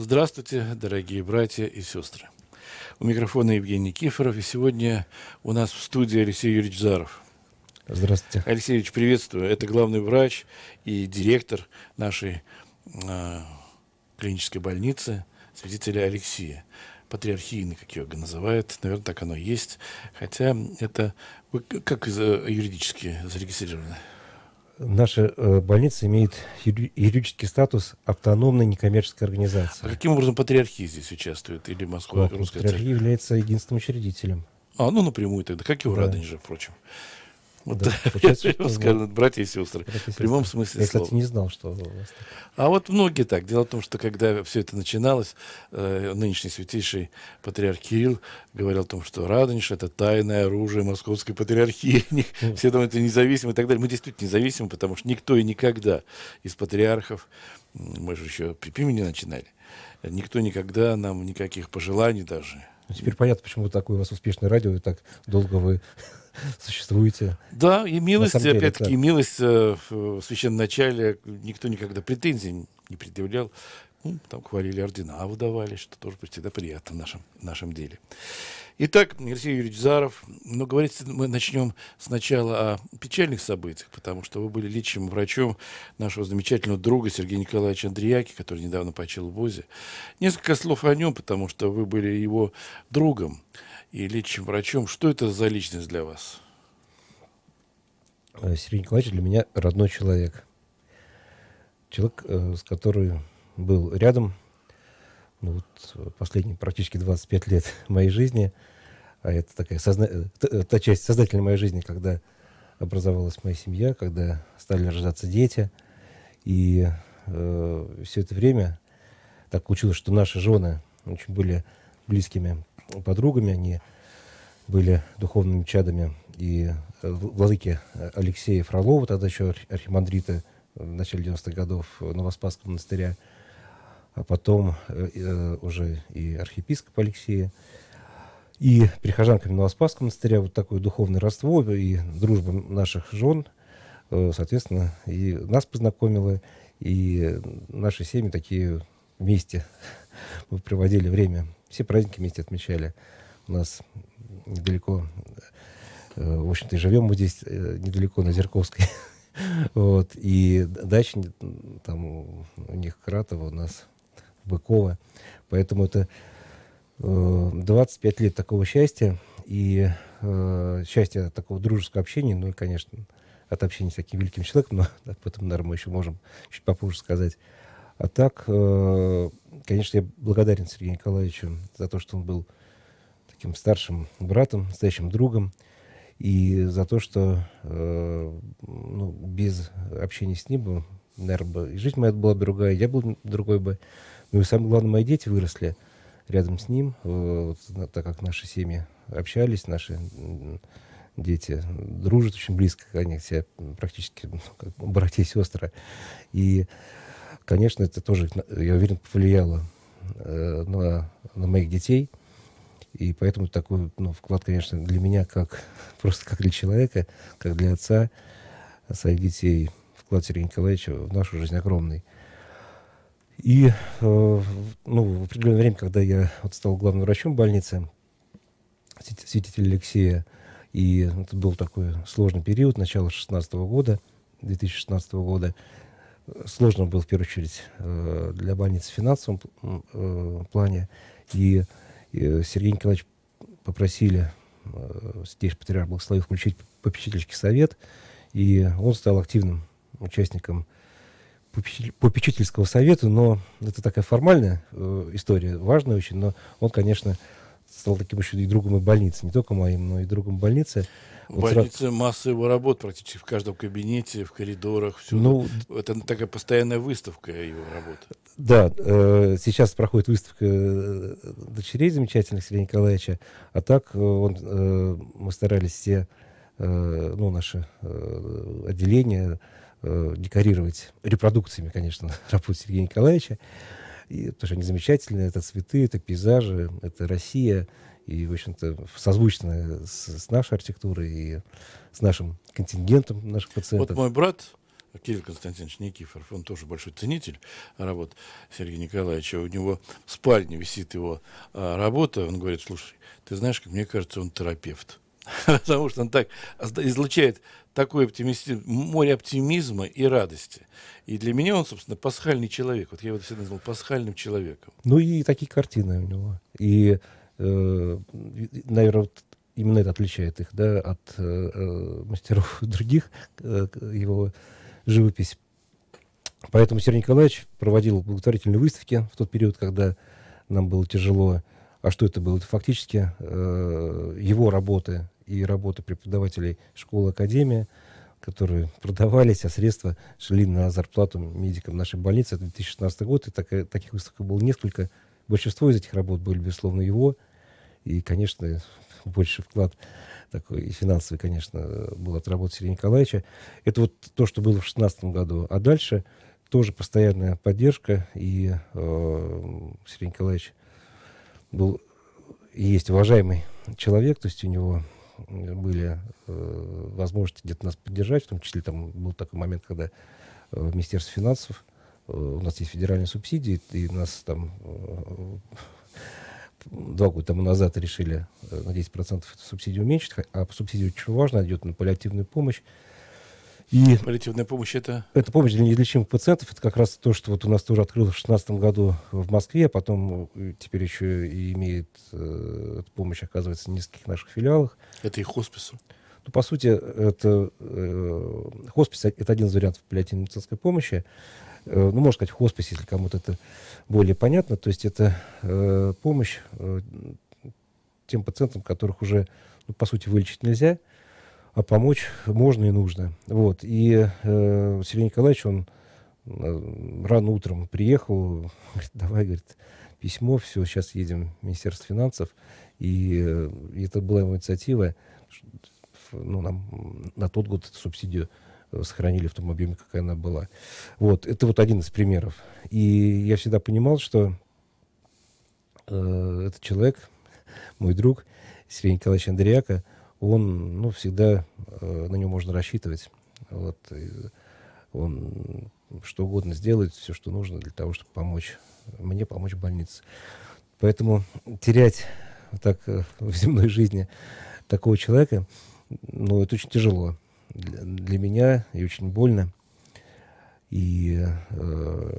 Здравствуйте, дорогие братья и сестры. У микрофона Евгений Кифоров, и сегодня у нас в студии Алексей Юрьевич Заров. Здравствуйте. Алексей Юрьевич, приветствую. Это главный врач и директор нашей э, клинической больницы святителя Алексея. Патриархийный, как его называют. Наверное, так оно и есть. Хотя это... Вы как э, юридически зарегистрировано? наша э, больница имеет юридический статус автономной некоммерческой организации. А каким образом патриархия здесь участвует? Или Москва? Ну, патриархия является единственным учредителем. А, ну напрямую тогда, как и у да. Радонежа, впрочем. Вот, да, получается, что сказали, братья и сестры. Братья и в прямом смысле Я, слова. кстати, не знал, что у вас А вот многие так. Дело в том, что когда все это начиналось, э, нынешний святейший патриарх Кирилл говорил о том, что Радонеж — это тайное оружие московской патриархии. Ну. все думают, это независимо и так далее. Мы действительно независимы, потому что никто и никогда из патриархов, мы же еще при не начинали, никто никогда нам никаких пожеланий даже. Ну, теперь понятно, почему такое у вас успешное радио, и так долго вы существуете. Да, и милость, опять-таки, милость э, в священноначале никто никогда претензий не предъявлял. Ну, там хвалили ордена, выдавали, что тоже всегда приятно в нашем, в нашем деле. Итак, Алексей Юрьевич Заров, но ну, говорить мы начнем сначала о печальных событиях, потому что вы были личным врачом нашего замечательного друга Сергея Николаевича Андреяки, который недавно почил в ВОЗе. Несколько слов о нем, потому что вы были его другом и лечащим врачом. Что это за личность для вас? Э, Сергей Николаевич для меня родной человек. Человек, э, с которым был рядом ну, вот, последние практически 25 лет моей жизни. А это такая созна... Э, та часть сознательной моей жизни, когда образовалась моя семья, когда стали рождаться дети. И э, все это время так получилось, что наши жены очень были близкими подругами, они были духовными чадами и э, владыки э, Алексея Фролова, тогда еще архимандрита э, в начале 90-х годов Новоспасского монастыря, а потом уже и архиепископ Алексея. И прихожанками Новоспасского монастыря вот такое духовное родство и дружба наших жен, соответственно, и нас познакомила, и наши семьи такие вместе мы проводили время. Все праздники вместе отмечали. У нас недалеко, э, в общем-то, и живем мы здесь э, недалеко, на Зерковской. Вот. И дача там у них Кратова, у нас Быкова. Поэтому это 25 э, лет такого счастья и э, счастья такого дружеского общения, ну и, конечно, от общения с таким великим человеком, но об этом, наверное, мы еще можем чуть попозже сказать. А так, э, конечно, я благодарен Сергею Николаевичу за то, что он был таким старшим братом, настоящим другом, и за то, что э, ну, без общения с ним наверное, бы и жизнь моя была бы другая, я был другой бы. Ну и самое главное, мои дети выросли рядом с ним, э, вот, так как наши семьи общались, наши дети дружат очень близко, они все практически ну, как братья и сестры. И конечно, это тоже, я уверен, повлияло э, на, на моих детей. И поэтому такой ну, вклад, конечно, для меня, как просто как для человека, как для отца своих детей, вклад Сергея Николаевича в нашу жизнь огромный. И э, ну, в определенное время, когда я вот стал главным врачом больницы, святитель Алексея, и это был такой сложный период, начало 16 года, 2016 года, сложно было, в первую очередь, э, для больницы в финансовом э, плане. И Сергей Николаевич попросили э, здесь патриарх благословил включить попечительский совет, и он стал активным участником попечительского совета, но это такая формальная история, важная очень, но он, конечно, стал таким еще и другом и больницы, не только моим, но и другом больницы. В вот больнице сразу... масса его работ практически в каждом кабинете, в коридорах, все. Ну, это такая постоянная выставка его работы. Да, э, сейчас проходит выставка э, дочерей замечательных Сергея Николаевича, а так э, он, э, мы старались все э, ну, наши э, отделения э, декорировать репродукциями, конечно, работы Сергея Николаевича. И, потому что они замечательные, это цветы, это пейзажи, это Россия. И, в общем-то, созвучно с, с нашей архитектурой и с нашим контингентом наших пациентов. Вот мой брат, Кирилл Константинович Никифоров, он тоже большой ценитель работ Сергея Николаевича. У него в спальне висит его а, работа. Он говорит, слушай, ты знаешь, как мне кажется, он терапевт. потому что он так излучает такой оптимизм, море оптимизма и радости. И для меня он, собственно, пасхальный человек. Вот я его всегда назвал пасхальным человеком. Ну и такие картины у него. И, э, наверное, вот именно это отличает их да, от э, э мастеров других, э, его живопись. Поэтому Сергей Николаевич проводил благотворительные выставки в тот период, когда нам было тяжело. А что это было? Это фактически э, его работы, и работы преподавателей школы-академия, которые продавались, а средства шли на зарплату медикам нашей больницы. Это 2016 год, и так, э, таких выставок было несколько. Большинство из этих работ были, безусловно, его. И, конечно, больше вклад такой и финансовый, конечно, был от работы Сергея Николаевича. Это вот то, что было в 2016 году. А дальше тоже постоянная поддержка. И э, Сергей Николаевич был и есть уважаемый человек, то есть у него были э, возможности где-то нас поддержать, в том числе там был такой момент, когда в э, Министерстве финансов э, у нас есть федеральные субсидии, и нас там э, два года тому назад решили э, на 10% субсидию уменьшить, а субсидия очень важно идет на паллиативную помощь, и Паллиативная помощь это? Это помощь для неизлечимых пациентов. Это как раз то, что вот у нас тоже открылось в 2016 году в Москве, а потом э, теперь еще и имеет э, помощь, оказывается, в нескольких наших филиалах. Это и хосписы? Ну, по сути, это э, хоспис это один из вариантов паллиативной медицинской помощи. Э, ну, можно сказать, хоспис, если кому-то это более понятно. То есть это э, помощь э, тем пациентам, которых уже, ну, по сути, вылечить нельзя – а помочь можно и нужно. Вот. И э, Сергей Николаевич, он э, рано утром приехал, говорит, давай, говорит, письмо, все, сейчас едем в Министерство финансов. И э, это была его инициатива, ну, нам на тот год эту субсидию э, сохранили в том объеме, какая она была. Вот, это вот один из примеров. И я всегда понимал, что э, этот человек, мой друг, Сергей Николаевич Андреяка, он, ну, всегда э, на него можно рассчитывать. Вот, и он что угодно сделает, все, что нужно для того, чтобы помочь мне, помочь больнице. Поэтому терять вот так э, в земной жизни такого человека, ну, это очень тяжело для, для меня и очень больно. И, э,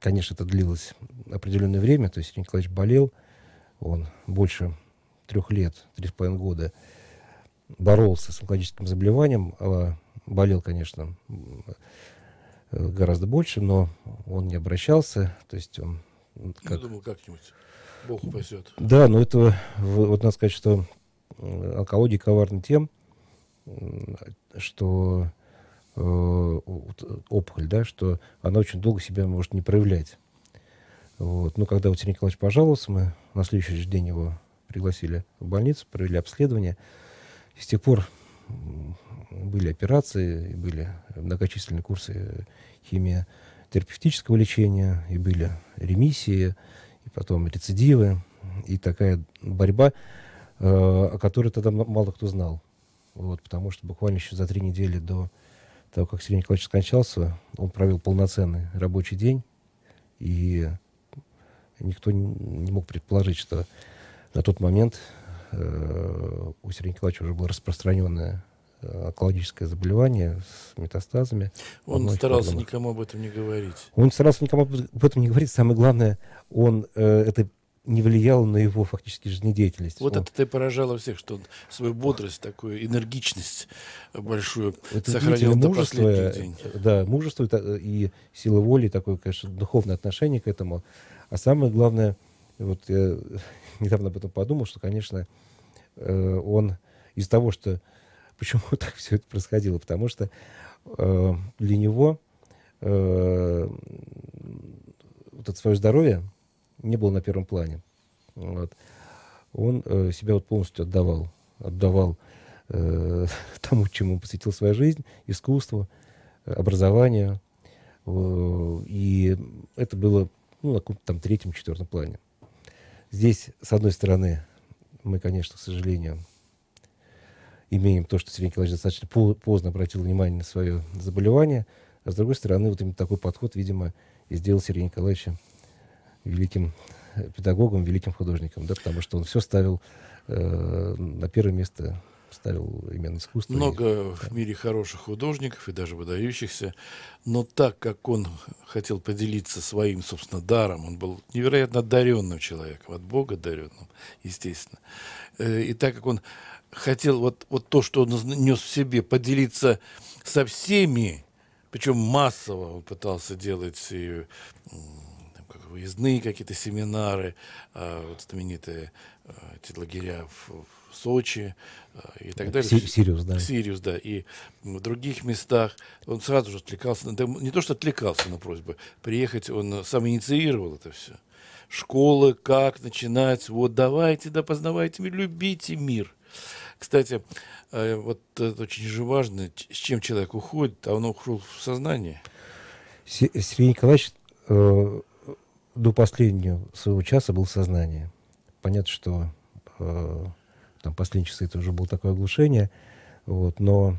конечно, это длилось определенное время. То есть Николаевич болел, он больше трех лет, три с половиной года – боролся с онкологическим заболеванием, а, болел, конечно, э, гораздо больше, но он не обращался, то есть он... Ну, как... Я думал, как-нибудь Бог упасет. Да, но это, вот надо сказать, что э, онкология коварна тем, что э, опухоль, да, что она очень долго себя может не проявлять. Вот. Но когда вот Сергей Николаевич пожаловался, мы на следующий день его пригласили в больницу, провели обследование, с тех пор были операции, были многочисленные курсы химиотерапевтического лечения, и были ремиссии, и потом рецидивы, и такая борьба, э, о которой тогда мало кто знал. Вот, потому что буквально еще за три недели до того, как Сергей Николаевич скончался, он провел полноценный рабочий день, и никто не мог предположить, что на тот момент Э, у Сергея Николаевича уже было распространенное э, онкологическое заболевание с метастазами. Он старался органах. никому об этом не говорить. Он старался никому об этом не говорить. Самое главное, он э, это не влияло на его фактически жизнедеятельность. Вот он... это ты поражало всех, что он свою бодрость, такую энергичность большую это сохранил до мужество, день. Да, мужество и сила воли, такое, конечно, духовное отношение к этому. А самое главное — и вот я недавно об этом подумал, что, конечно, э, он из того, что... Почему так все это происходило? Потому что э, для него э, вот это свое здоровье не было на первом плане. Вот. Он себя вот полностью отдавал. Отдавал тому, чему посвятил свою жизнь, искусству, образованию. и это было ну, на каком-то там третьем, четвертом плане. Здесь, с одной стороны, мы, конечно, к сожалению, имеем то, что Сергей Николаевич достаточно поздно обратил внимание на свое заболевание, а с другой стороны, вот именно такой подход, видимо, и сделал Сергея Николаевича великим э, педагогом, великим художником, да, потому что он все ставил э, на первое место ставил именно искусство. Много и, в мире хороших художников и даже выдающихся, но так как он хотел поделиться своим, собственно, даром, он был невероятно одаренным человеком, от Бога одаренным, естественно. Э, и так как он хотел вот, вот то, что он нес в себе, поделиться со всеми, причем массово он пытался делать и выездные какие-то семинары, а вот знаменитые э, эти лагеря в, в Сочи э, и так далее. Сириус, да. Сириус, да. И в других местах. Он сразу же отвлекался. Не то, что отвлекался на просьбы. Приехать он э, сам инициировал это все. Школы, как начинать. Вот давайте, да, познавайте мир, любите мир. Кстати, э, вот это очень же важно, с чем человек уходит, а он ушел в сознание. Сергей Николаевич э, до последнего своего часа был в сознании. Понятно, что там последние часы это уже было такое оглушение, вот, но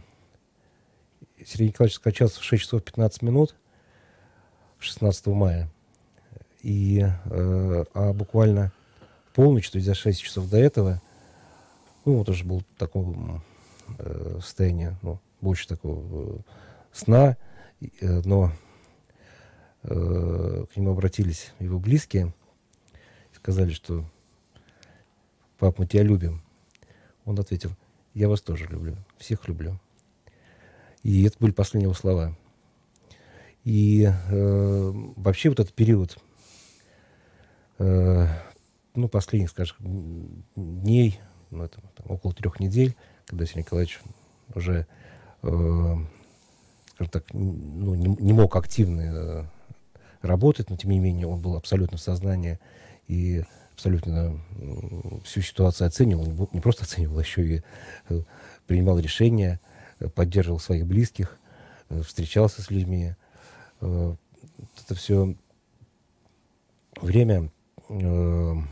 Сергей Николаевич скачался в 6 часов 15 минут 16 мая, и, э, а буквально полночь, то есть за 6 часов до этого, ну, вот уже был в таком э, состоянии, ну, больше такого э, сна, э, но э, к нему обратились его близкие, сказали, что пап, мы тебя любим. Он ответил, я вас тоже люблю, всех люблю. И это были последние его слова. И э, вообще вот этот период, э, ну, последних, скажем, дней, ну, это, там, около трех недель, когда Сергей Николаевич уже, э, скажем так, ну, не, не мог активно э, работать, но тем не менее он был абсолютно в сознании и абсолютно всю ситуацию оценивал, не просто оценивал, а еще и э, принимал решения, э, поддерживал своих близких, э, встречался с людьми. Это все время, оно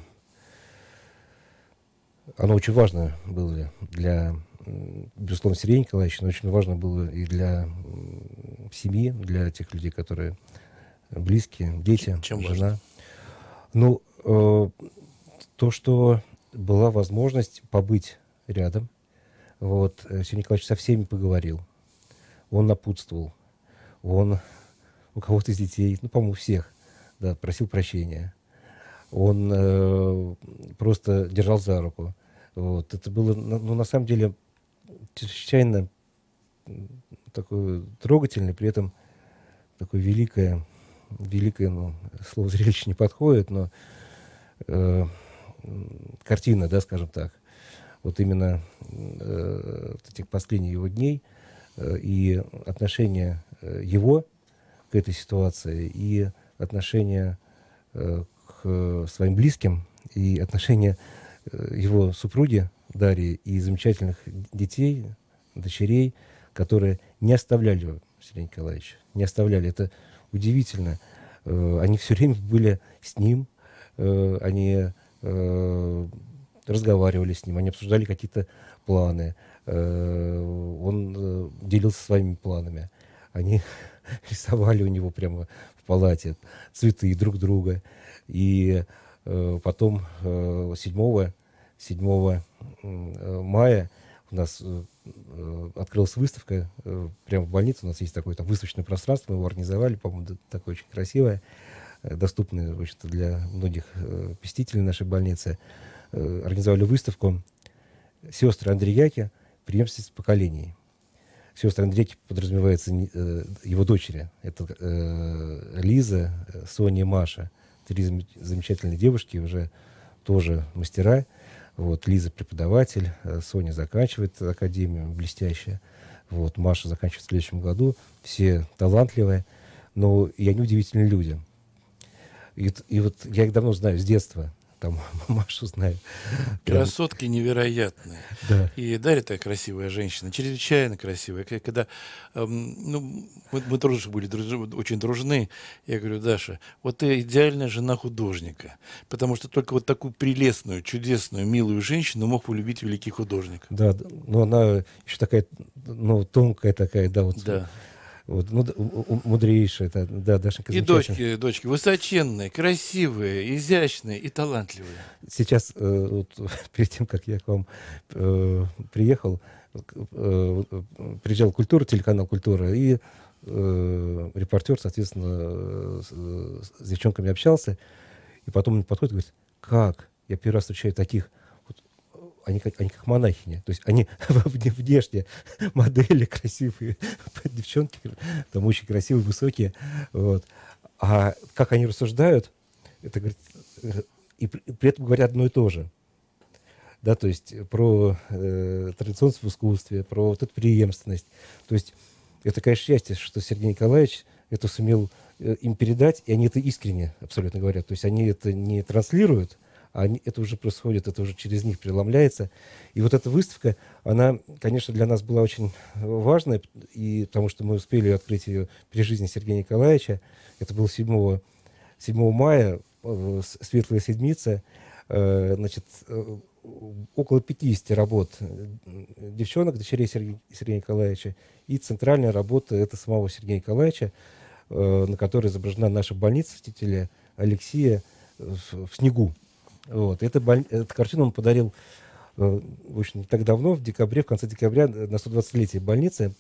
очень важно было для, безусловно, Сергея Николаевича, но очень важно было и для семьи, для тех людей, которые близкие, дети, Чем жена. Важно? Ну, Э, то, что была возможность побыть рядом. Вот, э, Сергей Николаевич со всеми поговорил. Он напутствовал. Он у кого-то из детей, ну, по-моему, всех, да, просил прощения. Он э, просто держал за руку. Вот. Это было, ну, ну на самом деле, чрезвычайно такое трогательное, при этом такое великое, великое, ну, слово зрелище не подходит, но э, картина, да, скажем так, вот именно э, этих последних его дней э, и отношение э, его к этой ситуации и отношение э, к своим близким и отношение э, его супруги Дарьи и замечательных детей, дочерей, которые не оставляли Сергея Николаевича, не оставляли. Это удивительно. Э, они все время были с ним, Э, они э, разговаривали с ним, они обсуждали какие-то планы, э, он э, делился своими планами, они рисовали у него прямо в палате цветы друг друга. И э, потом э, 7, 7 мая у нас открылась выставка прямо в больнице. У нас есть такое там выставочное пространство, мы его организовали, по-моему, такое очень красивое. Э, доступны в общем-то, для многих э, посетителей нашей больницы, э, организовали выставку «Сестры Андреяки. Преемственность поколений». Сестры Андреяки подразумевается его дочери. Это Лиза, Соня и Маша. Три замечательные девушки, уже тоже мастера. Вот, Лиза преподаватель, Соня заканчивает академию, блестящая. Вот, Маша заканчивает в следующем году. Все талантливые, но и они удивительные люди. И, и вот я их давно знаю, с детства. Там Машу знаю. Красотки невероятные. Да. И Дарья такая красивая женщина, чрезвычайно красивая. Когда, эм, ну, мы, мы тоже были друж, очень дружны. Я говорю, Даша, вот ты идеальная жена художника. Потому что только вот такую прелестную, чудесную, милую женщину мог полюбить великий художник. Да, но она еще такая, ну, тонкая такая, да, вот. Да вот, ну, мудрейшая, это, да, Дашенька И дочки, дочки высоченные, красивые, изящные и талантливые. Сейчас, э, вот, перед тем, как я к вам э, приехал, э, приезжал «Культура», телеканал «Культура», и репортер, соответственно, с, с девчонками общался, и потом он подходит и говорит, как? Я первый раз встречаю таких они как, они как монахини. То есть они внешне модели красивые, девчонки там очень красивые, высокие. Вот. А как они рассуждают, это говорит, э, и при этом говорят одно и то же. Да, то есть про э, традиционность в искусстве, про вот эту преемственность. То есть это, конечно, счастье, что Сергей Николаевич это сумел э, им передать, и они это искренне абсолютно говорят. То есть они это не транслируют, они, это уже происходит, это уже через них преломляется. И вот эта выставка, она, конечно, для нас была очень важная, и, потому что мы успели открыть ее при жизни Сергея Николаевича. Это было 7, 7 мая, э, Светлая Седмица. Э, значит, э, около 50 работ девчонок, дочерей Сергея, Сергея Николаевича, и центральная работа это самого Сергея Николаевича, на которой изображена наша больница в Алексея в снегу. Вот. Эту, боль... Эту картину он подарил э, в общем, не так давно, в декабре, в конце декабря, э, на 120-летие больницы.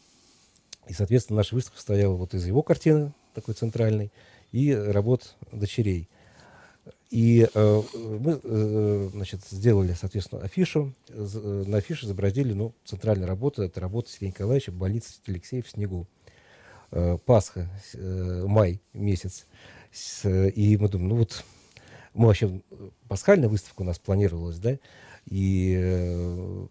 И, соответственно, наша выставка стояла вот из его картины, такой центральной, и работ дочерей. И э, мы, э, значит, сделали, соответственно, афишу. Э, на афише изобразили, ну, центральная работа, это работа Сергея Николаевича, больница Алексея в снегу. Э, Пасха, э, май месяц. С, и мы думаем, ну вот мы вообще э, пасхальная выставка у нас планировалась, да, и, э,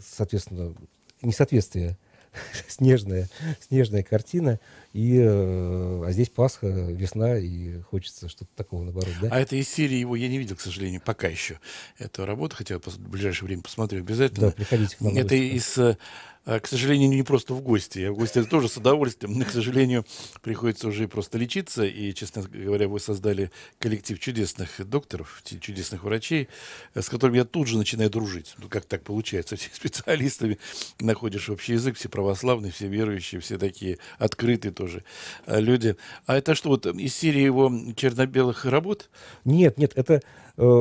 соответственно, несоответствие, снежная, снежная картина, и, э, а здесь Пасха, весна, и хочется что-то такого, наоборот. Да? А это из серии его я не видел, к сожалению, пока еще. Эту работу, хотя в ближайшее время посмотрю обязательно. Да, приходите к нам. Это из э, а, к сожалению, не просто в гости. Я в гости тоже с удовольствием, но, к сожалению, приходится уже просто лечиться. И, честно говоря, вы создали коллектив чудесных докторов, чудесных врачей, с которыми я тут же начинаю дружить. Ну, как так получается? Этими специалистами находишь общий язык, все православные, все верующие, все такие открытые, то тоже э, люди. А это что, вот э, из серии его черно-белых работ? Нет, нет, это э,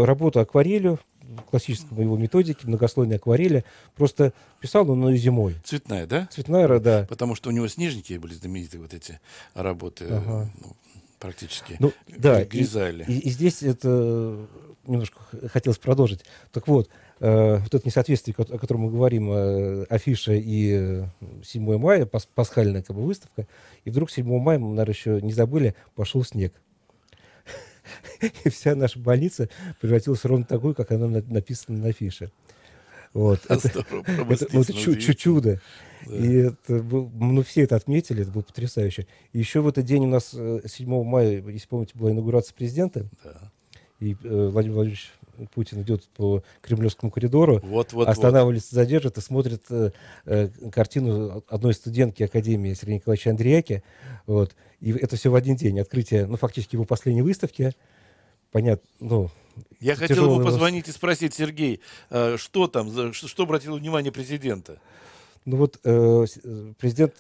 работа акварелью, классическому его методики многослойной акварели. Просто писал он ее зимой. Цветная, да? Цветная, да. Потому что у него снежники были знаменитые вот эти работы. Э, ага. Ну, практически. Ну, да, Гризали. И, и, и здесь это немножко хотелось продолжить. Так вот, э, э, вот это несоответствие, о котором мы говорим, э, афиша и 7 э, мая, пасхальная как бы, выставка, и вдруг 7 мая, мы, наверное, еще не забыли, пошел снег. И вся наша больница превратилась ровно такой, как она написана на афише. Вот. Здорово, это, ну, это чудо. Да. И это был, ну, все это отметили, это было потрясающе. И еще в этот день у нас 7 э, мая, если помните, была инаугурация президента. Да. И э, Владимир Владимирович Путин идет по Кремлевскому коридору, вот, вот, останавливается, вот. задержит и смотрит э, э, картину одной студентки Академии Сергея Николаевича Андреяки. Вот. И это все в один день. Открытие, ну, фактически его последней выставки. Понятно, ну, я хотел бы позвонить и спросить, Сергей, э, что там, что обратило внимание президента? Ну вот э, президент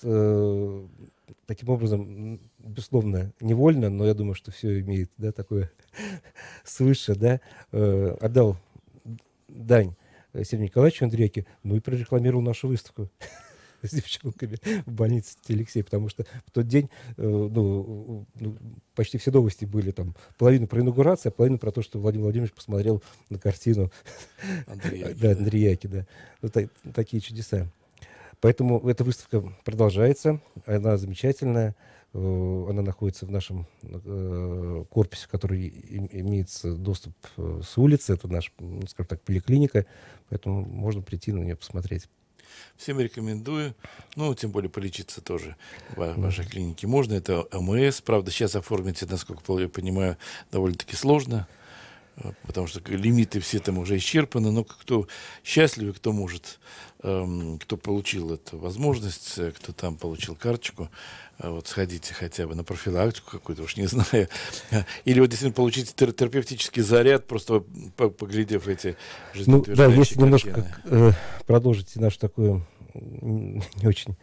таким образом безусловно, невольно, но я думаю, что все имеет да, такое свыше, да, э, отдал дань Сергею Николаевичу Андрейке, ну и прорекламировал нашу выставку с девчонками в больнице Алексея, потому что в тот день э, ну, ну, почти все новости были там. половину про инаугурацию, а половина про то, что Владимир Владимирович посмотрел на картину Андреяки. да, Андреяки, да. Вот ну, так, такие чудеса. Поэтому эта выставка продолжается, она замечательная. Э, она находится в нашем э, корпусе, который имеется доступ э, с улицы. Это наша, ну, скажем так, поликлиника, поэтому можно прийти на нее посмотреть. Всем рекомендую, ну, тем более полечиться тоже в вашей клинике можно. Это МС, правда, сейчас оформить, насколько я понимаю, довольно-таки сложно потому что лимиты все там уже исчерпаны, но кто счастлив, кто может, эм, кто получил эту возможность, э, кто там получил карточку, э, вот сходите хотя бы на профилактику какую-то, уж не знаю, или вот действительно получите терапевтический заряд, просто поглядев эти жизнетворящие Ну да, если картины. немножко э, продолжить нашу такую не очень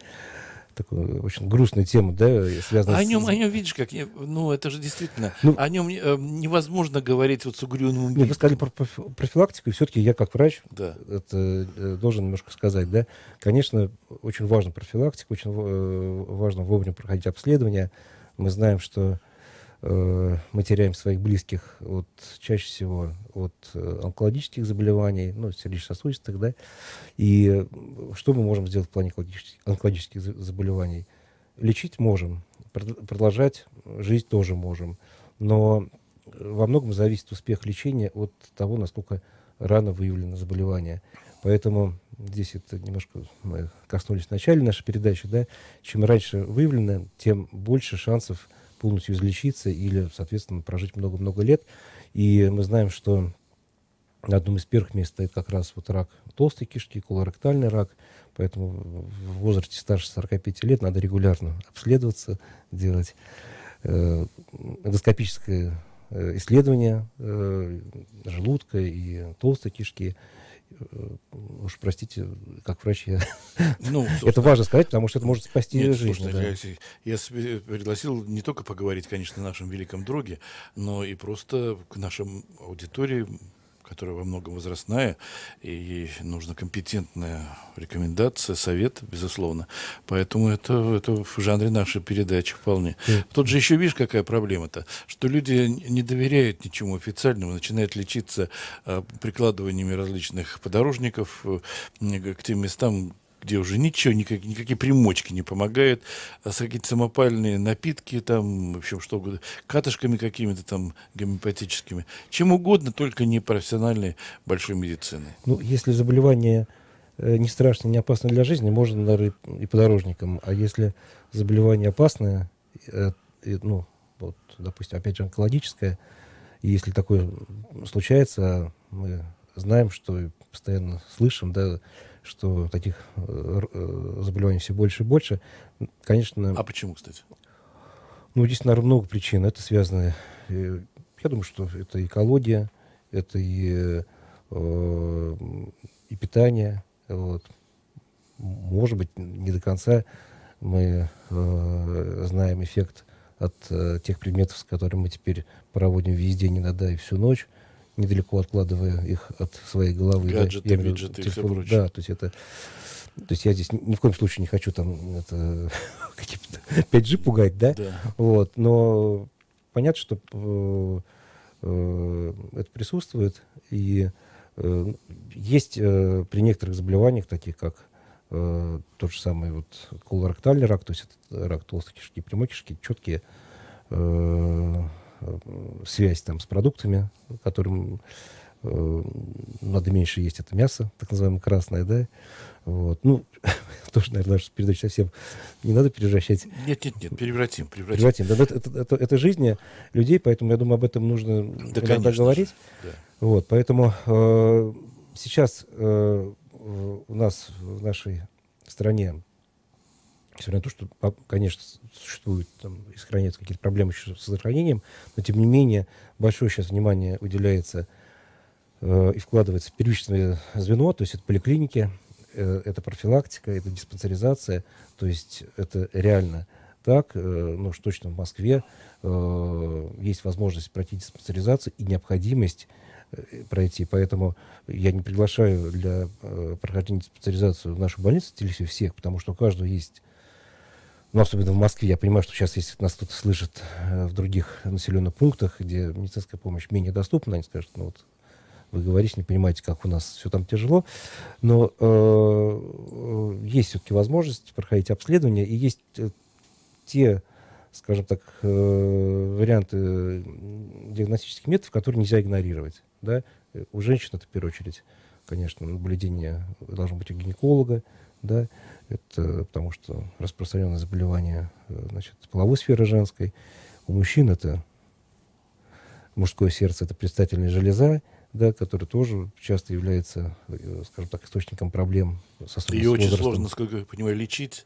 Такую очень грустную тему, да, связанной о нем, с... О нем, видишь, как, я, ну, это же действительно, ну, о нем э, невозможно говорить вот с угрюмым убийством. Нет, вы сказали про профилактику, и все-таки я как врач да. это э, должен немножко сказать, да. Конечно, очень важна профилактика, очень э, важно вовремя проходить обследование. Мы знаем, что э, мы теряем своих близких от, чаще всего от э, онкологических заболеваний, ну, сердечно-сосудистых, да. И что мы можем сделать в плане онкологических, заболеваний? Лечить можем, продолжать жизнь тоже можем, но во многом зависит успех лечения от того, насколько рано выявлено заболевание. Поэтому здесь это немножко мы коснулись в начале нашей передачи, да, чем раньше выявлено, тем больше шансов полностью излечиться или, соответственно, прожить много-много лет. И мы знаем, что на одном из первых мест стоит как раз вот рак толстой кишки, колоректальный рак. Поэтому в возрасте старше 45 лет надо регулярно обследоваться, делать э, эндоскопическое э, исследование э, желудка и толстой кишки – уж простите, как врач, я... ну, это важно сказать, потому что это может спасти Нет, жизнь. Слушайте, да. я, я э, пригласил не только поговорить, конечно, о нашем великом друге, но и просто к нашим аудитории которая во многом возрастная, и ей нужна компетентная рекомендация, совет, безусловно. Поэтому это, это в жанре нашей передачи вполне. Mm. Тут же еще видишь, какая проблема-то, что люди не доверяют ничему официальному, начинают лечиться а, прикладываниями различных подорожников э, к тем местам, где уже ничего, никак, никакие примочки не помогают, а какие-то самопальные напитки, там, в общем, что угодно, катышками какими-то там гомеопатическими, чем угодно, только не профессиональной большой медицины. Ну, если заболевание э, не страшно, не опасно для жизни, можно, наверное, и подорожником. А если заболевание опасное, э, ну, вот, допустим, опять же, онкологическое, и если такое случается, мы знаем, что постоянно слышим, да, что таких э, э, заболеваний все больше и больше. Конечно... А почему, кстати? Ну, здесь, наверное, много причин. Это связано, э, я думаю, что это экология, это и, э, и питание. Вот. Может быть, не до конца мы э, знаем эффект от э, тех предметов, с которыми мы теперь проводим весь день, иногда и всю ночь недалеко откладывая их от своей головы. Гаджеты, да, имею, виджеты телефон, все прочее. Да, то есть это... То есть я здесь ни в коем случае не хочу там это, 5G пугать, да? да? Вот, но понятно, что э, э, это присутствует. И э, есть при некоторых заболеваниях, таких как тот же самый вот колоректальный рак, то есть это рак толстой кишки, прямой кишки, четкие Э, связь там с продуктами, которым э, надо меньше есть это мясо, так называемое красное, да. Вот. Ну, тоже, наверное, нашу передачу совсем не надо превращать. Нет, нет, нет, превратим, превратим. Превратим. Да, это, это, это, это жизнь людей, поэтому я думаю, об этом нужно да, иногда говорить. да. Вот, поэтому э, сейчас э, у нас в нашей стране несмотря на то, что, конечно, существуют, там, сохраняются какие-то проблемы еще с сохранением, но, тем не менее, большое сейчас внимание уделяется э, и вкладывается в первичное звено, то есть это поликлиники, э, это профилактика, это диспансеризация, то есть это реально так, э, ну, что точно в Москве э, есть возможность пройти диспансеризацию и необходимость э, пройти. Поэтому я не приглашаю для э, прохождения специализации в нашу больницу телесию всех, потому что у каждого есть но ну, особенно в Москве, я понимаю, что сейчас, если нас кто-то слышит э, в других населенных пунктах, где медицинская помощь менее доступна, они скажут, ну вот вы говорите, не понимаете, как у нас все там тяжело, но э, э есть все-таки возможность проходить обследование, и есть э, те, скажем так, э, варианты диагностических методов, которые нельзя игнорировать. Да? У женщин это, в первую очередь, конечно, наблюдение должно быть у гинеколога, да, это потому что распространенное заболевание э, значит, половой сферы женской. У мужчин это мужское сердце, это предстательная железа, да, который тоже часто является, э, скажем так, источником проблем со Ее очень сложно, насколько я понимаю, лечить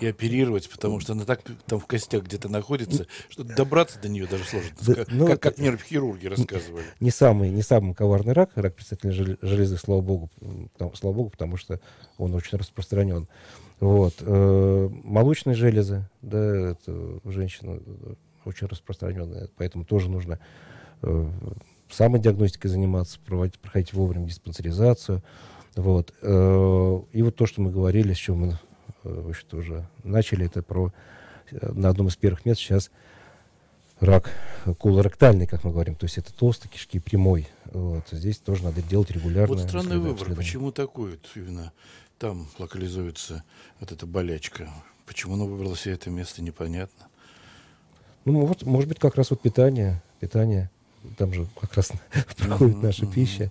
и оперировать, потому что она так там в костях где-то находится, что добраться до нее даже сложно, да, как, но, ну, как, как э, нейрохирурги рассказывали. Не самый, не самый коварный рак, рак предстательной железы, слава богу, там, слава богу, потому что он очень распространен. Вот. Э, молочные железы, да, это у женщин э, очень распространенные, поэтому тоже нужно самой диагностикой заниматься, проводить, проходить вовремя диспансеризацию. Вот. Э, и вот то, что мы говорили, с чем мы э, вообще тоже начали, это про э, на одном из первых мест сейчас рак колоректальный, как мы говорим, то есть это толстые кишки прямой. Вот. Здесь тоже надо делать регулярно. Вот странный выбор, почему такой именно там локализуется вот эта болячка? Почему она выбрала себе это место, непонятно. Ну, вот может быть, как раз вот питание, питание там же как раз проходит наша пища.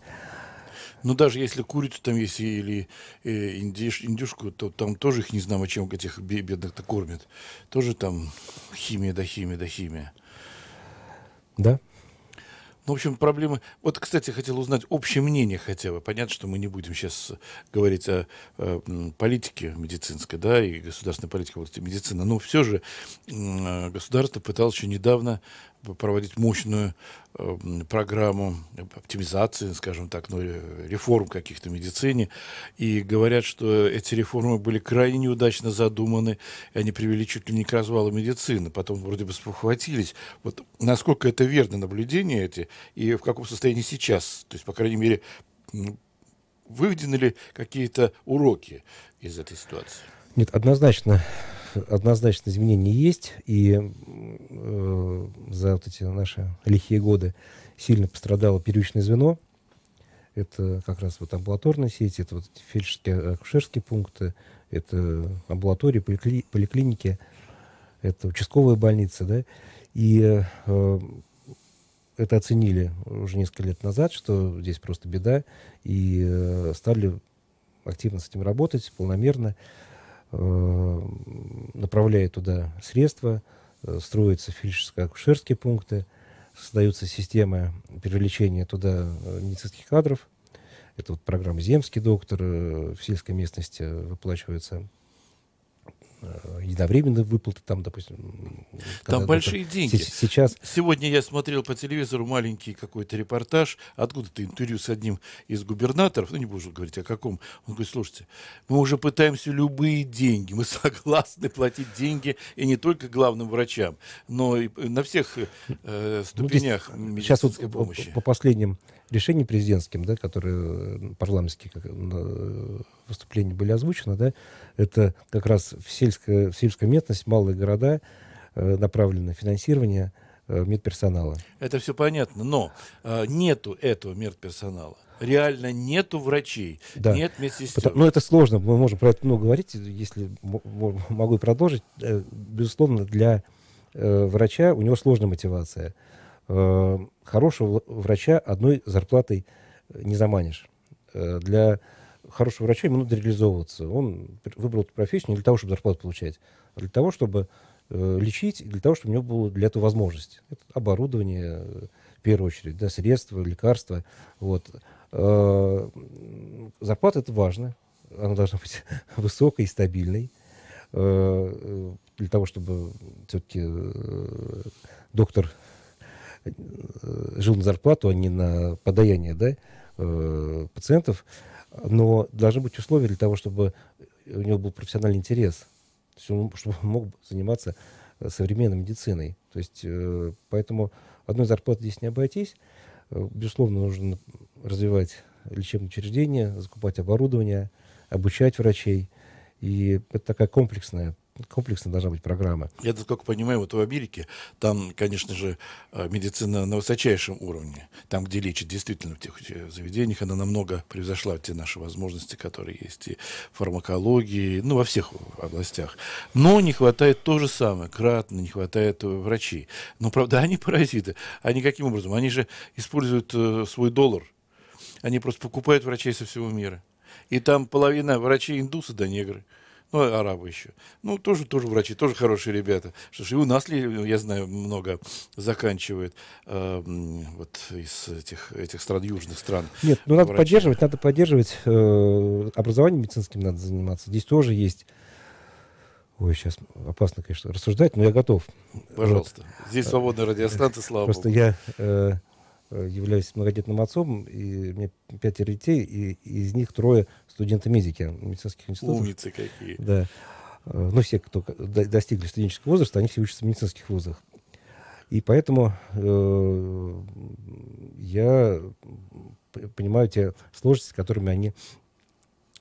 Ну, даже если курицу там есть или э, индиш, индюшку, то там тоже их не знаю, чем этих бедных-то кормят. Тоже там химия да химия да химия. Да. Ну, в общем, проблемы... Вот, кстати, хотел узнать общее мнение хотя бы. Понятно, что мы не будем сейчас говорить о, о политике медицинской, да, и государственной политике в области медицины, но все же государство пыталось еще недавно проводить мощную э, программу оптимизации, скажем так, ну, э, реформ каких-то в медицине. И говорят, что эти реформы были крайне неудачно задуманы, и они привели чуть ли не к развалу медицины. Потом вроде бы спохватились. Вот насколько это верно, наблюдения эти, и в каком состоянии сейчас? То есть, по крайней мере, выведены ли какие-то уроки из этой ситуации? Нет, однозначно однозначно изменения есть, и э, за вот эти наши лихие годы сильно пострадало первичное звено. Это как раз вот амбулаторные сети, это вот фельдшерские, акушерские пункты, это амбулатории, поликли, поликлиники, это участковые больницы, да, и э, это оценили уже несколько лет назад, что здесь просто беда, и э, стали активно с этим работать, полномерно. Э, направляя туда средства, э, строятся фельдшерско-акушерские пункты, создаются системы привлечения туда э, медицинских кадров. Это вот программа «Земский доктор», в сельской местности выплачивается. Э, единовременные выплаты, там, допустим... Там большие это, деньги. Сейчас... Сегодня я смотрел по телевизору маленький какой-то репортаж, откуда-то интервью с одним из губернаторов, ну, не буду говорить о каком. Он говорит, слушайте, мы уже пытаемся любые деньги, мы согласны платить деньги, и не только главным врачам, но и на всех э, ступенях ну, здесь, э, Сейчас вот помощи. По, по последним решениям президентским, да, которые э, парламентские выступлении были озвучены, да, это как раз в, сельско, в сельскую местность, малые города, э, направлено финансирование э, медперсонала. Это все понятно, но э, нету этого медперсонала. Реально нету врачей, да. нет медсестер. Потому, ну, это сложно, мы можем про это много говорить, если могу продолжить. Э, безусловно, для э, врача у него сложная мотивация. Э, хорошего врача одной зарплатой э, не заманишь. Э, для хорошего врача, ему надо реализовываться. Он выбрал эту профессию не для того, чтобы зарплату получать, а для того, чтобы э, лечить, для того, чтобы у него была для этого возможность. Это оборудование, э, в первую очередь, да, средства, лекарства. Вот. Э, зарплата – это важно. Она должна быть высокой и стабильной э, э, для того, чтобы все-таки доктор жил на зарплату, а не на подаяние да, пациентов. Но должны быть условия для того, чтобы у него был профессиональный интерес, чтобы он мог заниматься э, современной медициной. То есть, э, поэтому одной зарплаты здесь не обойтись. Э, безусловно, нужно развивать лечебные учреждения, закупать оборудование, обучать врачей. И это такая комплексная комплексная должна быть программа. Я, как понимаю, вот в Америке, там, конечно же, э, медицина на высочайшем уровне. Там, где лечат действительно в тех э, заведениях, она намного превзошла те наши возможности, которые есть и в фармакологии, ну, во всех областях. Но не хватает то же самое, кратно не хватает э, врачей. Но, правда, они паразиты. Они а каким образом? Они же используют свой доллар. Они просто покупают врачей со всего мира. И там половина врачей индусы да негры ну, арабы еще. Ну, тоже, тоже врачи, тоже хорошие ребята. Что ж, и у нас, я знаю, много заканчивает э, вот из этих, этих стран, южных стран. Нет, ну, надо врачи. поддерживать, надо поддерживать. Э, образованием медицинским надо заниматься. Здесь тоже есть Ой, сейчас опасно, конечно, рассуждать, но я готов. Пожалуйста. Вот. Здесь свободная радиостанция, слава Просто Богу. я э, э, являюсь многодетным отцом, и у меня пятеро детей, и из них трое студенты медики медицинских институтов. Умницы какие. Да. Э, ну, все, кто достигли студенческого возраста, они все учатся в медицинских вузах. И поэтому э, я понимаю те сложности, с которыми они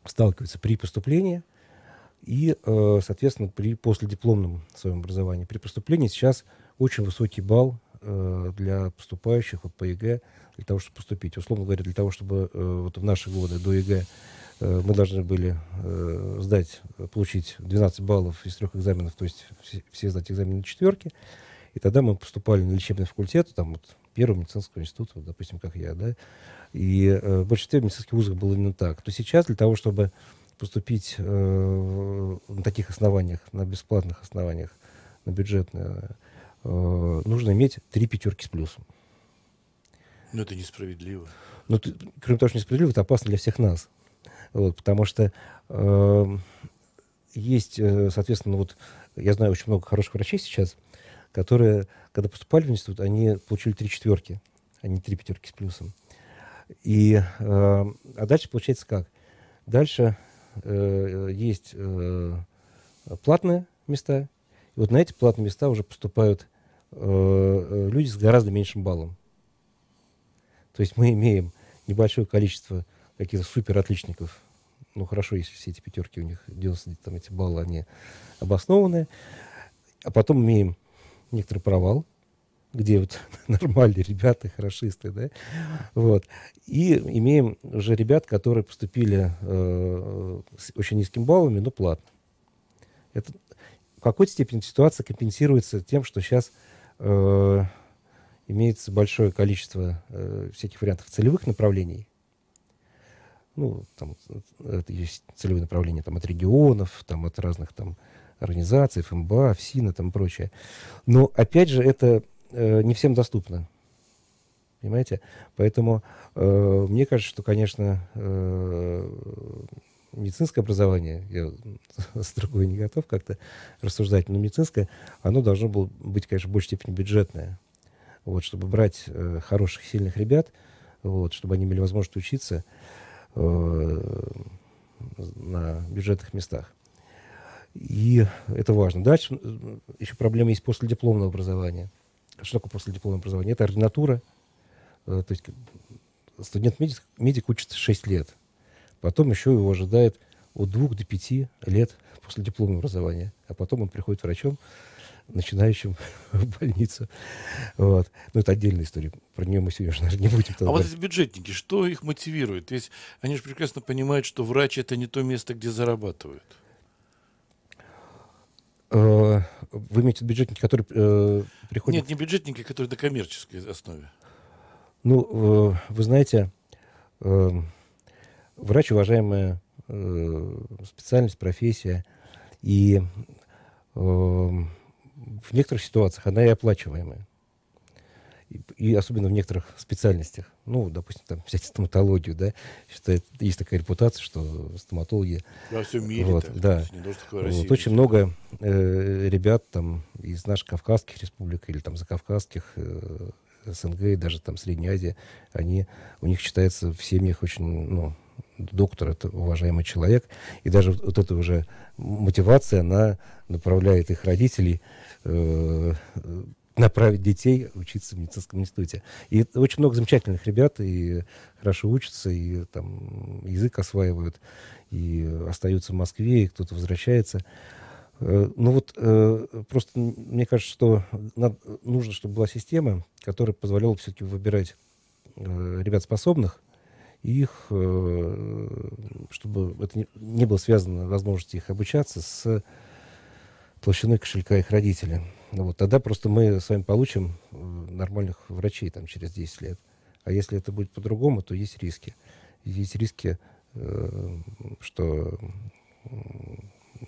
сталкиваются при поступлении и, э, соответственно, при последипломном своем образовании. При поступлении сейчас очень высокий балл э, для поступающих вот, по ЕГЭ, для того, чтобы поступить. Условно говоря, для того, чтобы э, вот в наши годы до ЕГЭ Э, мы должны были э, сдать, получить 12 баллов из трех экзаменов, то есть все сдать экзамены на четверки. И тогда мы поступали на лечебный факультет, там вот первого медицинского института, допустим, как я, да, и э, в большинстве медицинских вузов было именно так. То сейчас для того, чтобы поступить э, на таких основаниях, на бесплатных основаниях, на бюджетные, э, нужно иметь три пятерки с плюсом. Но ну, это несправедливо. Но, ну, кроме того, что несправедливо, это опасно для всех нас. Вот, потому что эм, э, есть, соответственно, вот я знаю очень много хороших врачей сейчас, которые, когда поступали в институт, они получили три четверки, а не три пятерки с плюсом. И, э, а дальше получается как? Дальше э, есть э, платные места, и вот на эти платные места уже поступают э, э люди с гораздо меньшим баллом. То есть мы имеем небольшое количество каких-то супер отличников. Ну, хорошо, если все эти пятерки у них, 90 там, эти баллы, они обоснованы. А потом имеем некоторый провал, где вот нормальные ребята, хорошисты, да, вот. И имеем уже ребят, которые поступили э, с очень низкими баллами, но платно. Это в какой-то степени ситуация компенсируется тем, что сейчас э, имеется большое количество э, всяких вариантов целевых направлений, ну, там это есть целевые направления там, от регионов, там, от разных там, организаций, ФМБА, ФСИНа там, и прочее. Но, опять же, это э, не всем доступно. Понимаете? Поэтому э, мне кажется, что, конечно, э, медицинское образование, я с другой не готов как-то рассуждать, но медицинское, оно должно было быть, конечно, в большей степени бюджетное. Вот, чтобы брать э, хороших, сильных ребят, вот, чтобы они имели возможность учиться. Э, на бюджетных местах. И это важно. Дальше э, еще проблема есть после дипломного образования. Что такое после дипломного образования? Это ординатура. Э, то есть студент-медик медик учится 6 лет. Потом еще его ожидает от 2 до 5 лет после дипломного образования. А потом он приходит врачом начинающим в больницу. Вот. Но ну, это отдельная история. Про нее мы сегодня, наверное, не будем. А вот эти бюджетники, что их мотивирует? Ведь они же прекрасно понимают, что врач — это не то место, где зарабатывают. Э, вы имеете бюджетники, которые э, приходят... Нет, не бюджетники, которые на коммерческой основе. Ну, э, вы знаете, э, врач, уважаемая э, специальность, профессия, и э, в некоторых ситуациях она и оплачиваемая. И, и особенно в некоторых специальностях. Ну, допустим, там взять стоматологию, да, что есть такая репутация, что стоматологи... Во всем мире, вот, да. Не то, очень много э, ребят там из наших кавказских республик или там закавказских э, СНГ и даже там Средней Азии, они, у них считается в семьях очень, ну, доктор, это уважаемый человек. И даже вот, эта уже мотивация, она направляет их родителей э, э, направить детей учиться в медицинском институте. И очень много замечательных ребят, и хорошо учатся, и там язык осваивают, и остаются в Москве, и кто-то возвращается. Э, ну вот просто мне кажется, что надо, нужно, чтобы была система, которая позволяла все-таки выбирать ребят способных, их, э, чтобы это не было связано, возможности их обучаться с толщиной кошелька их родителей. Вот, тогда просто мы с вами получим э, нормальных врачей там, через 10 лет. А если это будет по-другому, то есть риски. Есть риски, э, что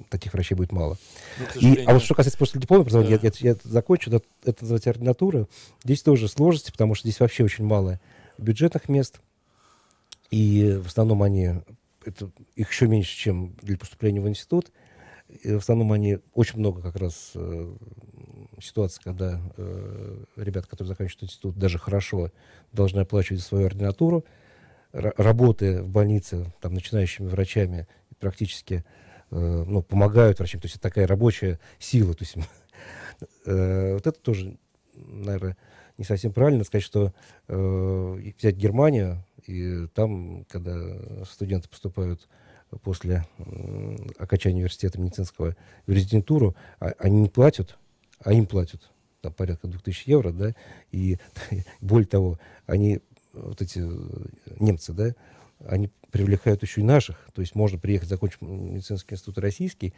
таких врачей будет мало. Ну, и, а вот что касается после диплома образования, да. я, я, я закончу, да, это называется ординатура. Здесь тоже сложности, потому что здесь вообще очень мало бюджетных мест. И в основном они, это, их еще меньше, чем для поступления в институт. И в основном они очень много как раз э, ситуаций, когда э, ребята, которые заканчивают институт, даже хорошо должны оплачивать свою ординатуру. Р- работы в больнице там, начинающими врачами практически э, ну, помогают врачам. То есть это такая рабочая сила. То есть, э, вот это тоже, наверное, не совсем правильно сказать, что э, взять Германию, и там, когда студенты поступают после окончания университета медицинского в резидентуру, а, они не платят, а им платят там, порядка 2000 евро, да, и более того, они, вот эти э, немцы, да, они привлекают еще и наших, то есть можно приехать, закончить медицинский институт российский,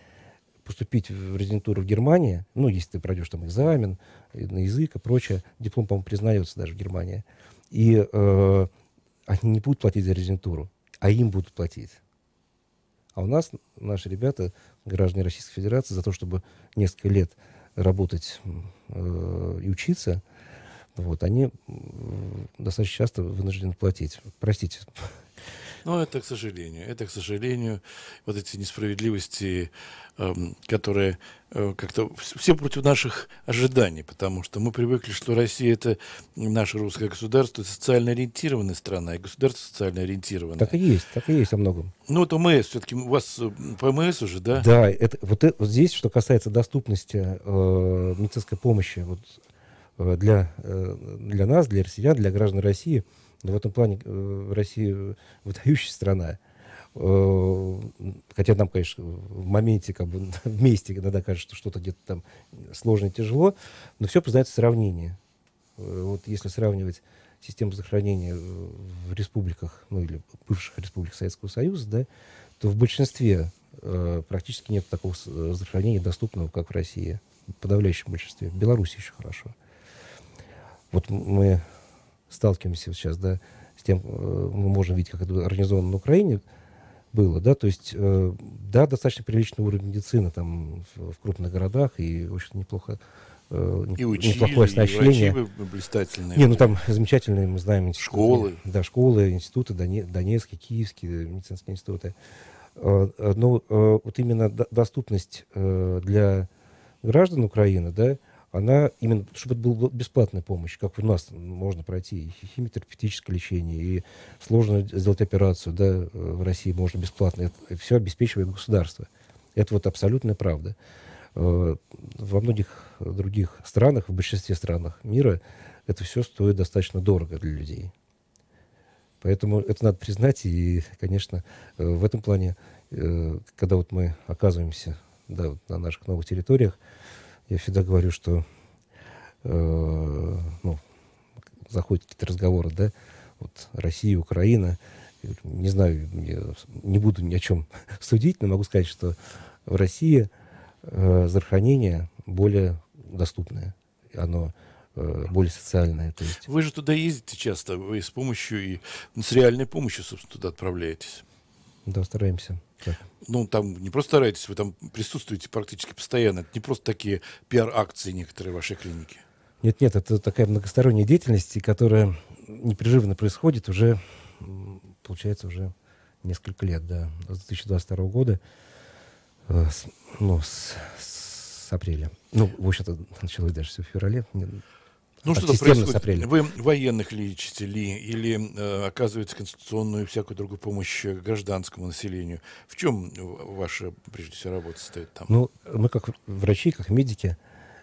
поступить в резидентуру в Германии, ну, если ты пройдешь там экзамен на язык и прочее, диплом, по-моему, признается даже в Германии, и э, они не будут платить за резидентуру, а им будут платить. А у нас наши ребята, граждане Российской Федерации, за то, чтобы несколько лет работать э, и учиться, вот, они достаточно часто вынуждены платить. Простите. Но это, к сожалению, это, к сожалению, вот эти несправедливости, эм, которые э, как-то все против наших ожиданий, потому что мы привыкли, что Россия это наше русское государство, социально ориентированная страна, и государство социально ориентированное. Так и есть, так и есть во многом. Ну, это МС, все-таки у вас э, ПМС уже, да? Да, это, вот, это, вот здесь, что касается доступности э, медицинской помощи вот, э, для, э, для нас, для россиян, для граждан России – но ну, в этом плане э, Россия э, выдающая страна. Э, хотя нам, конечно, в моменте, как бы вместе иногда кажется, что что-то где-то там сложно и тяжело, но все познается сравнение. Вот если сравнивать систему захоронения в республиках, ну или бывших республик Советского Союза, да, то в большинстве э, практически нет такого захоронения доступного, как в России. В подавляющем большинстве. В Беларуси еще хорошо. Вот мы сталкиваемся сейчас, да, с тем, э, мы можем видеть, как это организовано на Украине было, да, то есть, э, да, достаточно приличный уровень медицины там в, крупных городах, и очень неплохо э, и учили, неплохое оснащение. И врачи блистательные. Не, ну там замечательные, мы знаем, институты. Школы. Да, школы, институты, Донецкие, Киевские медицинские институты. Но вот именно доступность для граждан Украины, да, она именно, чтобы это была бесплатная помощь, как у нас можно пройти и химиотерапевтическое лечение, и сложно сделать операцию, да, в России можно бесплатно, это все обеспечивает государство. Это вот абсолютная правда. Э, во многих других странах, в большинстве странах мира, это все стоит достаточно дорого для людей. Поэтому это надо признать, и, конечно, э, в этом плане, э, когда вот мы оказываемся да, на наших новых территориях, я всегда говорю, что э, ну, заходят какие-то разговоры, да, вот Россия, Украина, не знаю, не буду ни о чем судить, но могу сказать, что в России э, здравоохранение более доступное, оно э, более социальное. То есть... Вы же туда ездите часто, вы с помощью и ну, с реальной помощью, собственно, туда отправляетесь. Да, стараемся. Ну, там не просто стараетесь, вы там присутствуете практически постоянно. Это не просто такие пиар-акции некоторые в вашей клинике. Нет, нет, это такая многосторонняя деятельность, которая непрерывно происходит уже, получается, уже несколько лет, да, с 2022 года, э, с, ну, с, с апреля. Ну, в общем-то, началось даже все в феврале. Ну, что происходит? С апреля. Вы военных лечите ли или э, оказываете конституционную и всякую другую помощь гражданскому населению? В чем э, ваша, прежде всего, работа стоит там? Ну, мы как врачи, как медики,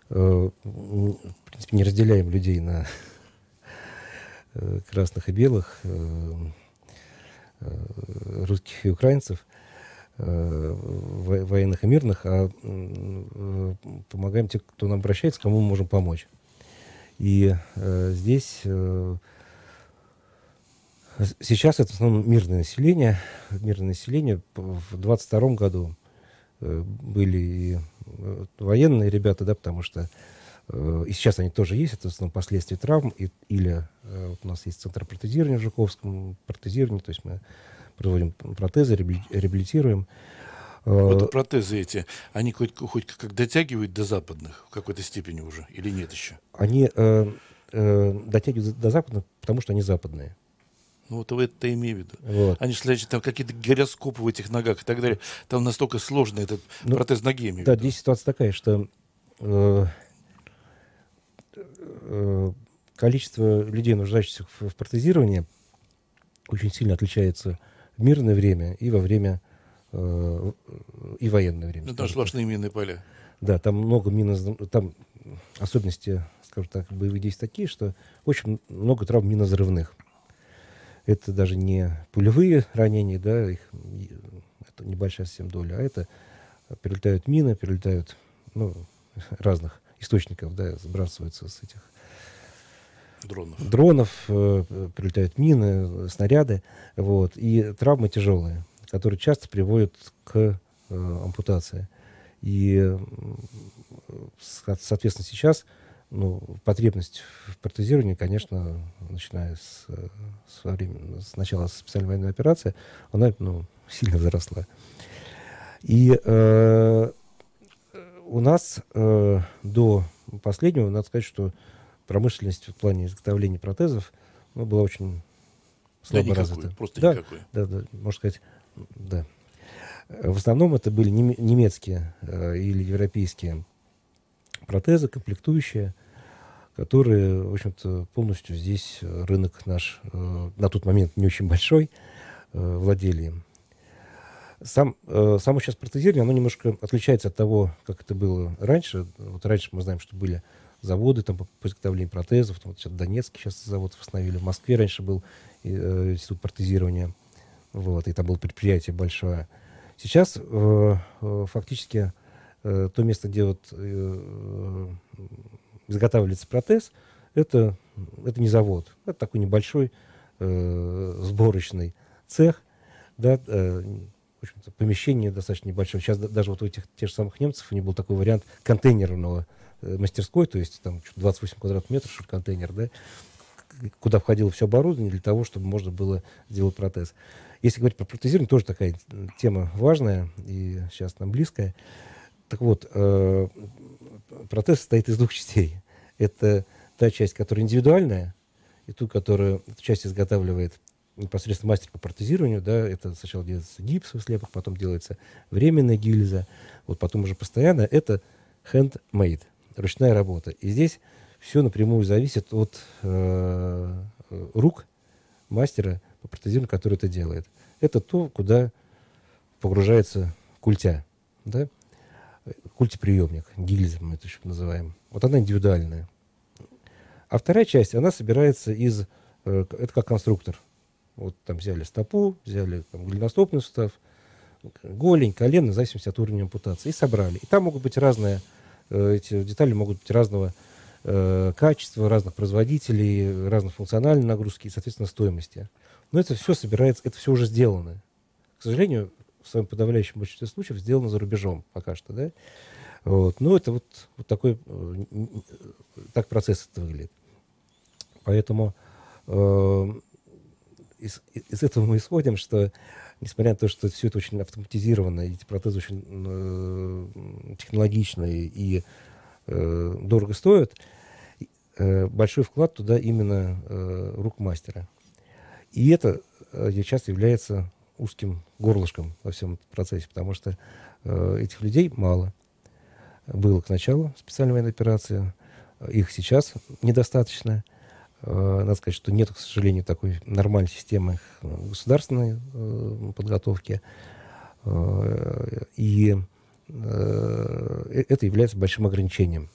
э, в принципе, не разделяем людей на э, красных и белых, э, э русских и украинцев э, военных и мирных, а помогаем тем, кто нам обращается, кому мы можем помочь. И э, здесь э, сейчас это в основном мирное население. Мирное население в 22 году э, были и э, военные ребята, да, потому что э, и сейчас они тоже есть, это в основном последствия травм, и, или э, вот у нас есть центр протезирования в Жуковском, протезирование, то есть мы производим протезы, реабилитируем. Вот э, протезы эти, они хоть, хоть как дотягивают до западных в какой-то степени уже или нет еще? Они э, э, дотягивают до западных, потому что они западные. Ну вот это имею в виду. Вот. Они же там какие-то гироскопы в этих ногах и так далее. Там настолько сложно этот ну, протез ноги. Имею да, виду. здесь ситуация такая, что э, э, количество людей, нуждающихся в, в протезировании, очень сильно отличается в мирное время и во время Э, и военное время. Ну, там минные поля. Да, там много мин, там особенности, скажем так, боевых действий такие, что очень много травм минозрывных. Это даже не пулевые ранения, да, их это небольшая совсем доля, а это перелетают мины, перелетают ну, разных источников, да, сбрасываются с этих дронов, дронов э, прилетают мины, снаряды, вот, и травмы тяжелые которые часто приводят к э, ампутации. И, э, соответственно, сейчас ну, потребность в протезировании, конечно, начиная с, э, со времени, с начала специальной военной операции, она ну, сильно заросла И э, у нас э, до последнего, надо сказать, что промышленность в плане изготовления протезов ну, была очень слабо да, никакой, развита. Просто да, никакой. Да, да, можно сказать, да. В основном это были немецкие э, или европейские протезы, комплектующие, которые, в общем-то, полностью здесь э, рынок наш э, на тот момент не очень большой, владели Сам, само сейчас протезирование, оно немножко отличается от того, как это было раньше. Вот раньше мы знаем, что были заводы там, по изготовлению протезов. Там, вот сейчас Донецкий сейчас завод восстановили. В Москве раньше был институт протезирования. Вот, и там было предприятие большое. Сейчас э, э фактически э, то место, где вот, э, изготавливается э, протез, это, это не завод. Это такой небольшой э, сборочный цех. Да, э, общем-то, помещение достаточно небольшое. Сейчас даже вот у этих тех же самых немцев у них был такой вариант контейнерного э, мастерской, то есть там 28 квадратных метров, что контейнер, да, куда входило все оборудование для того, чтобы можно было сделать протез. Если говорить про протезирование, тоже такая тема важная и сейчас нам близкая. Так вот, э, протез состоит из двух частей. Это та часть, которая индивидуальная, и ту, которую эту часть изготавливает непосредственно мастер по протезированию, да, это сначала делается гипс в слепок, потом делается временная гильза, вот потом уже постоянно, это handmade, ручная работа. И здесь все напрямую зависит от э, рук мастера, протезирования, который это делает. Это то, куда погружается культя, да? культиприемник, гильза мы это еще называем. Вот она индивидуальная. А вторая часть, она собирается из, э, это как конструктор. Вот там взяли стопу, взяли там, голеностопный сустав, голень, колено, в зависимости от уровня ампутации, и собрали. И там могут быть разные, э, эти детали могут быть разного э, качества, разных производителей, разных функциональной нагрузки и, соответственно, стоимости. Но это все собирается, это все уже сделано. К сожалению, в своем подавляющем большинстве случаев сделано за рубежом пока что, да. Вот. Но ну, это вот, вот такой, э, так процесс это выглядит. Поэтому э, из, из этого мы исходим, что несмотря на то, что все это очень автоматизировано, эти протезы очень э, технологичные и э, дорого стоят, э, большой вклад туда именно э, рук мастера. И это сейчас э, является узким горлышком во всем процессе, потому что э, этих людей мало. Было к началу специальной военной операции, их сейчас недостаточно. Э, надо сказать, что нет, к сожалению, такой нормальной системы э, государственной э, подготовки. Э, и э, это является большим ограничением,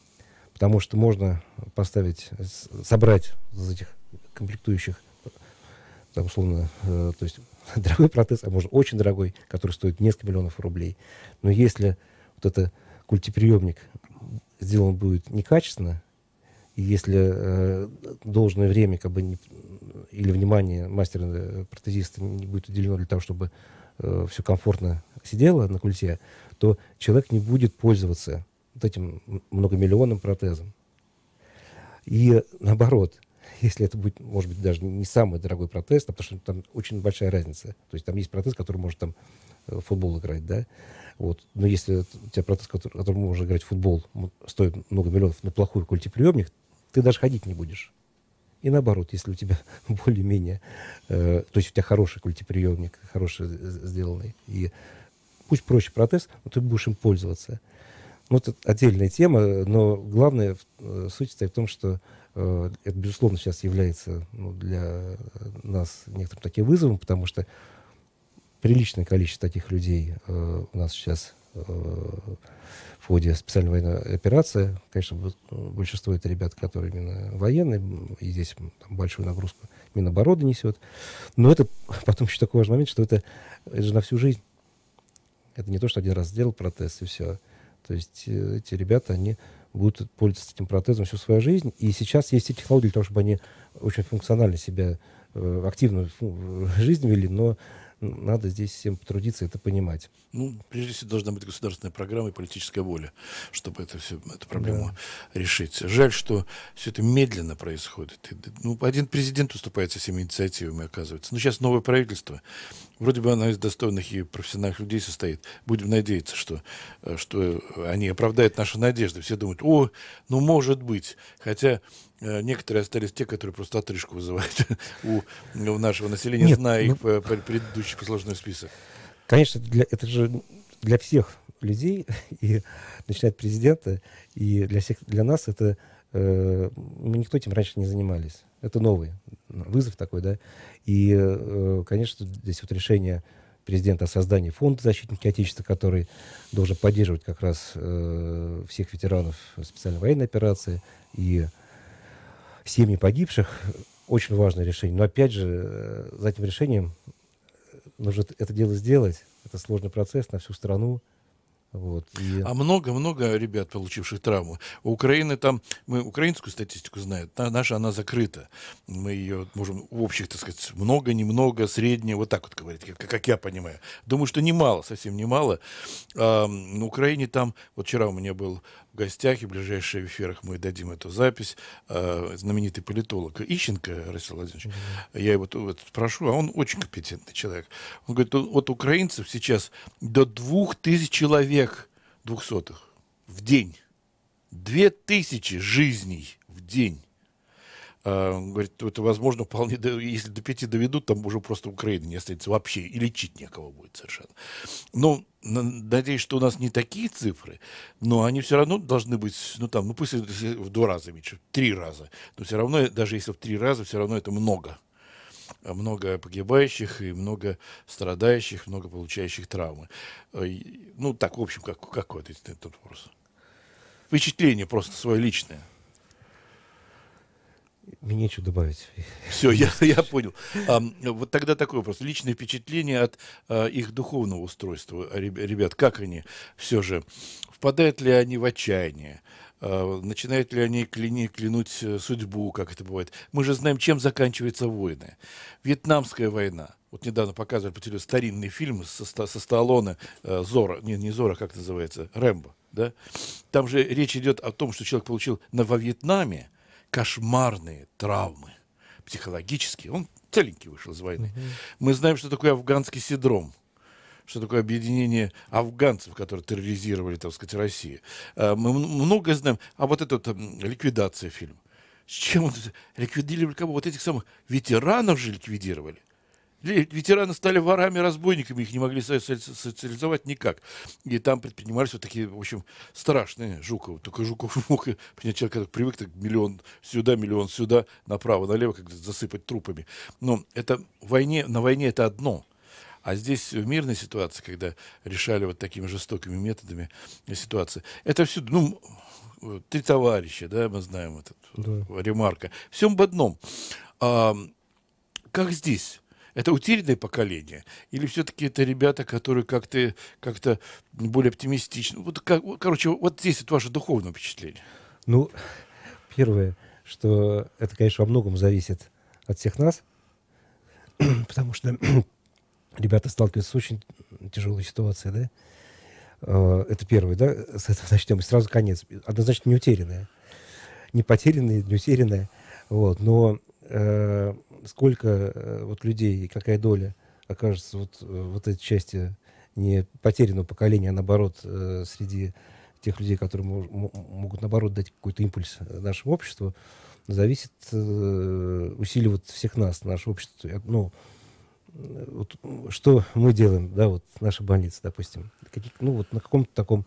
потому что можно поставить, собрать из этих комплектующих там, условно, э, то есть дорогой протез, а может очень дорогой, который стоит несколько миллионов рублей. Но если вот этот культиприемник сделан будет некачественно, и если э, должное время как бы, не, или внимание мастера-протезиста э, не будет уделено для того, чтобы э, все комфортно сидело на культе, то человек не будет пользоваться вот этим многомиллионным протезом. И наоборот, если это будет, может быть, даже не самый дорогой протез, а потому что там очень большая разница. То есть там есть протез, который может там э, футбол играть, да, вот. Но если у тебя протез, который, который может играть в футбол, стоит много миллионов на плохой культиприемник, ты даже ходить не будешь. И наоборот, если у тебя более-менее, э, то есть у тебя хороший культиприемник, хороший сделанный, и пусть проще протез, но ты будешь им пользоваться. Ну, это отдельная тема, но главное, э, суть состоит в том, что Э, это, безусловно, сейчас является ну, для нас некоторым таким вызовом, потому что приличное количество таких людей э, у нас сейчас э, в ходе специальной военной операции. Конечно, большинство это ребят, которые именно военные, и здесь там, большую нагрузку Минобороны несет. Но это потом еще такой важный момент, что это, это же на всю жизнь. Это не то, что один раз сделал протест и все. То есть э, эти ребята, они будут пользоваться этим протезом всю свою жизнь. И сейчас есть и технологии для того, чтобы они очень функционально себя, э, активную ну, жизнь вели, но надо здесь всем потрудиться это понимать. Ну, прежде всего, должна быть государственная программа и политическая воля, чтобы это все, эту проблему да. решить. Жаль, что все это медленно происходит. Ну, один президент уступает со всеми инициативами, оказывается. Но ну, сейчас новое правительство. Вроде бы оно из достойных и профессиональных людей состоит. Будем надеяться, что, э, что они оправдают наши надежды. Все думают, о, ну, может быть. Хотя э, некоторые остались те, которые просто отрыжку вызывают у, у нашего населения, Нет, зная ну, их предыдущие очень послужной список. Конечно, для, это же для всех людей, и начиная от президента, и для всех, для нас это э, мы никто этим раньше не занимались. Это новый вызов такой, да. И, э, конечно, здесь вот решение президента о создании фонда защитники Отечества, который должен поддерживать как раз э, всех ветеранов специальной военной операции и семьи погибших. Очень важное решение. Но опять же, э, за этим решением нужно это дело сделать. Это сложный процесс на всю страну. Вот, и... А много-много ребят, получивших травму. У Украины там, мы украинскую статистику знаем, наша она закрыта. Мы ее можем в общих, так сказать, много, немного, среднее, вот так вот говорить, как, как я понимаю. Думаю, что немало, совсем немало. А, на Украине там, вот вчера у меня был в гостях, и в ближайших эфирах мы дадим эту запись. А, знаменитый политолог Ищенко, Расил Владимирович, mm-hmm. я его вот, прошу, а он очень компетентный человек. Он говорит, вот украинцев сейчас до двух тысяч человек двухсотых в день. Две тысячи жизней в день а, говорит, это возможно вполне, если до пяти доведут, там уже просто Украина не останется вообще, и лечить некого будет совершенно. Ну, надеюсь, что у нас не такие цифры, но они все равно должны быть, ну там, ну пусть в два раза меньше, в три раза, но все равно, даже если в три раза, все равно это много много погибающих и много страдающих, много получающих травмы. А, ну, так, в общем, как, какой это, этот вопрос. Впечатление просто свое личное. Мне нечего добавить. Все, я, я понял. А, вот тогда такой вопрос. Личное впечатление от а, их духовного устройства. Ребят, как они все же? Впадают ли они в отчаяние? А, начинают ли они кляни, клянуть э, судьбу, как это бывает? Мы же знаем, чем заканчиваются войны. Вьетнамская война. Вот недавно показывали по телевизору старинный фильм со, со Сталлоне э, Зора, не, не Зора, как называется, Рэмбо, да? Там же речь идет о том, что человек получил на, во Вьетнаме кошмарные травмы психологические. Он целенький вышел из войны. Угу. Мы знаем, что такое афганский синдром что такое объединение афганцев, которые терроризировали, так сказать, Россию. Э, мы многое знаем. А вот этот вот, ликвидация фильм, С чем он ликвидировали? Кого? Вот этих самых ветеранов же ликвидировали. Ветераны стали ворами, разбойниками, их не могли социализовать никак. И там предпринимались вот такие, в общем, страшные Жуков. Только Жуков мог принять человека, привык так миллион сюда, миллион сюда, направо, налево, как засыпать трупами. Но это войне, на войне это одно. А здесь в мирной ситуации, когда решали вот такими жестокими методами ситуации, это все, ну, три товарища, да, мы знаем этот да. ремарка. Всем об одном. А, как здесь? Это утерянное поколение? Или все-таки это ребята, которые как-то как, -то, более оптимистичны? Вот, как, короче, вот здесь вот ваше духовное впечатление. Ну, первое, что это, конечно, во многом зависит от всех нас, потому что ребята сталкиваются с очень тяжелой ситуацией, да? А, это первое, да? С этого начнем. И сразу конец. Однозначно не утерянное. Не потерянное, не утерянное. Вот. Но э, сколько э, вот людей и какая доля окажется вот, э, вот этой части не потерянного поколения, а наоборот, э, среди тех людей, которые могут, наоборот, дать какой-то импульс нашему обществу, зависит, э, вот всех нас, наше общество. Ну, вот, что мы делаем, да, вот наша больница, допустим. Какие, ну, вот на каком-то таком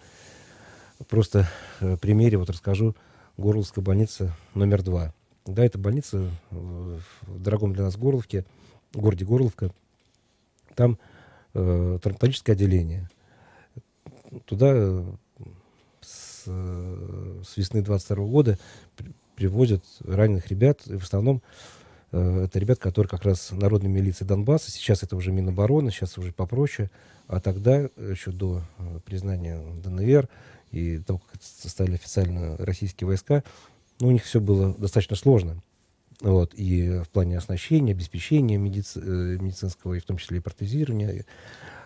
просто э, примере вот расскажу. Горловская больница номер два. Да, это больница э, в дорогом для нас Горловке, в городе Горловка. Там э, травматологическое отделение. Туда э, с, э, с весны 22 года при, привозят раненых ребят. И в основном э, это ребят, которые как раз народной милиции Донбасса. Сейчас это уже Минобороны, сейчас уже попроще. А тогда, еще до признания ДНР и того, как стали официально российские войска, ну у них все было достаточно сложно. Вот, и в плане оснащения, обеспечения медици- э, медицинского, и в том числе и протезирования.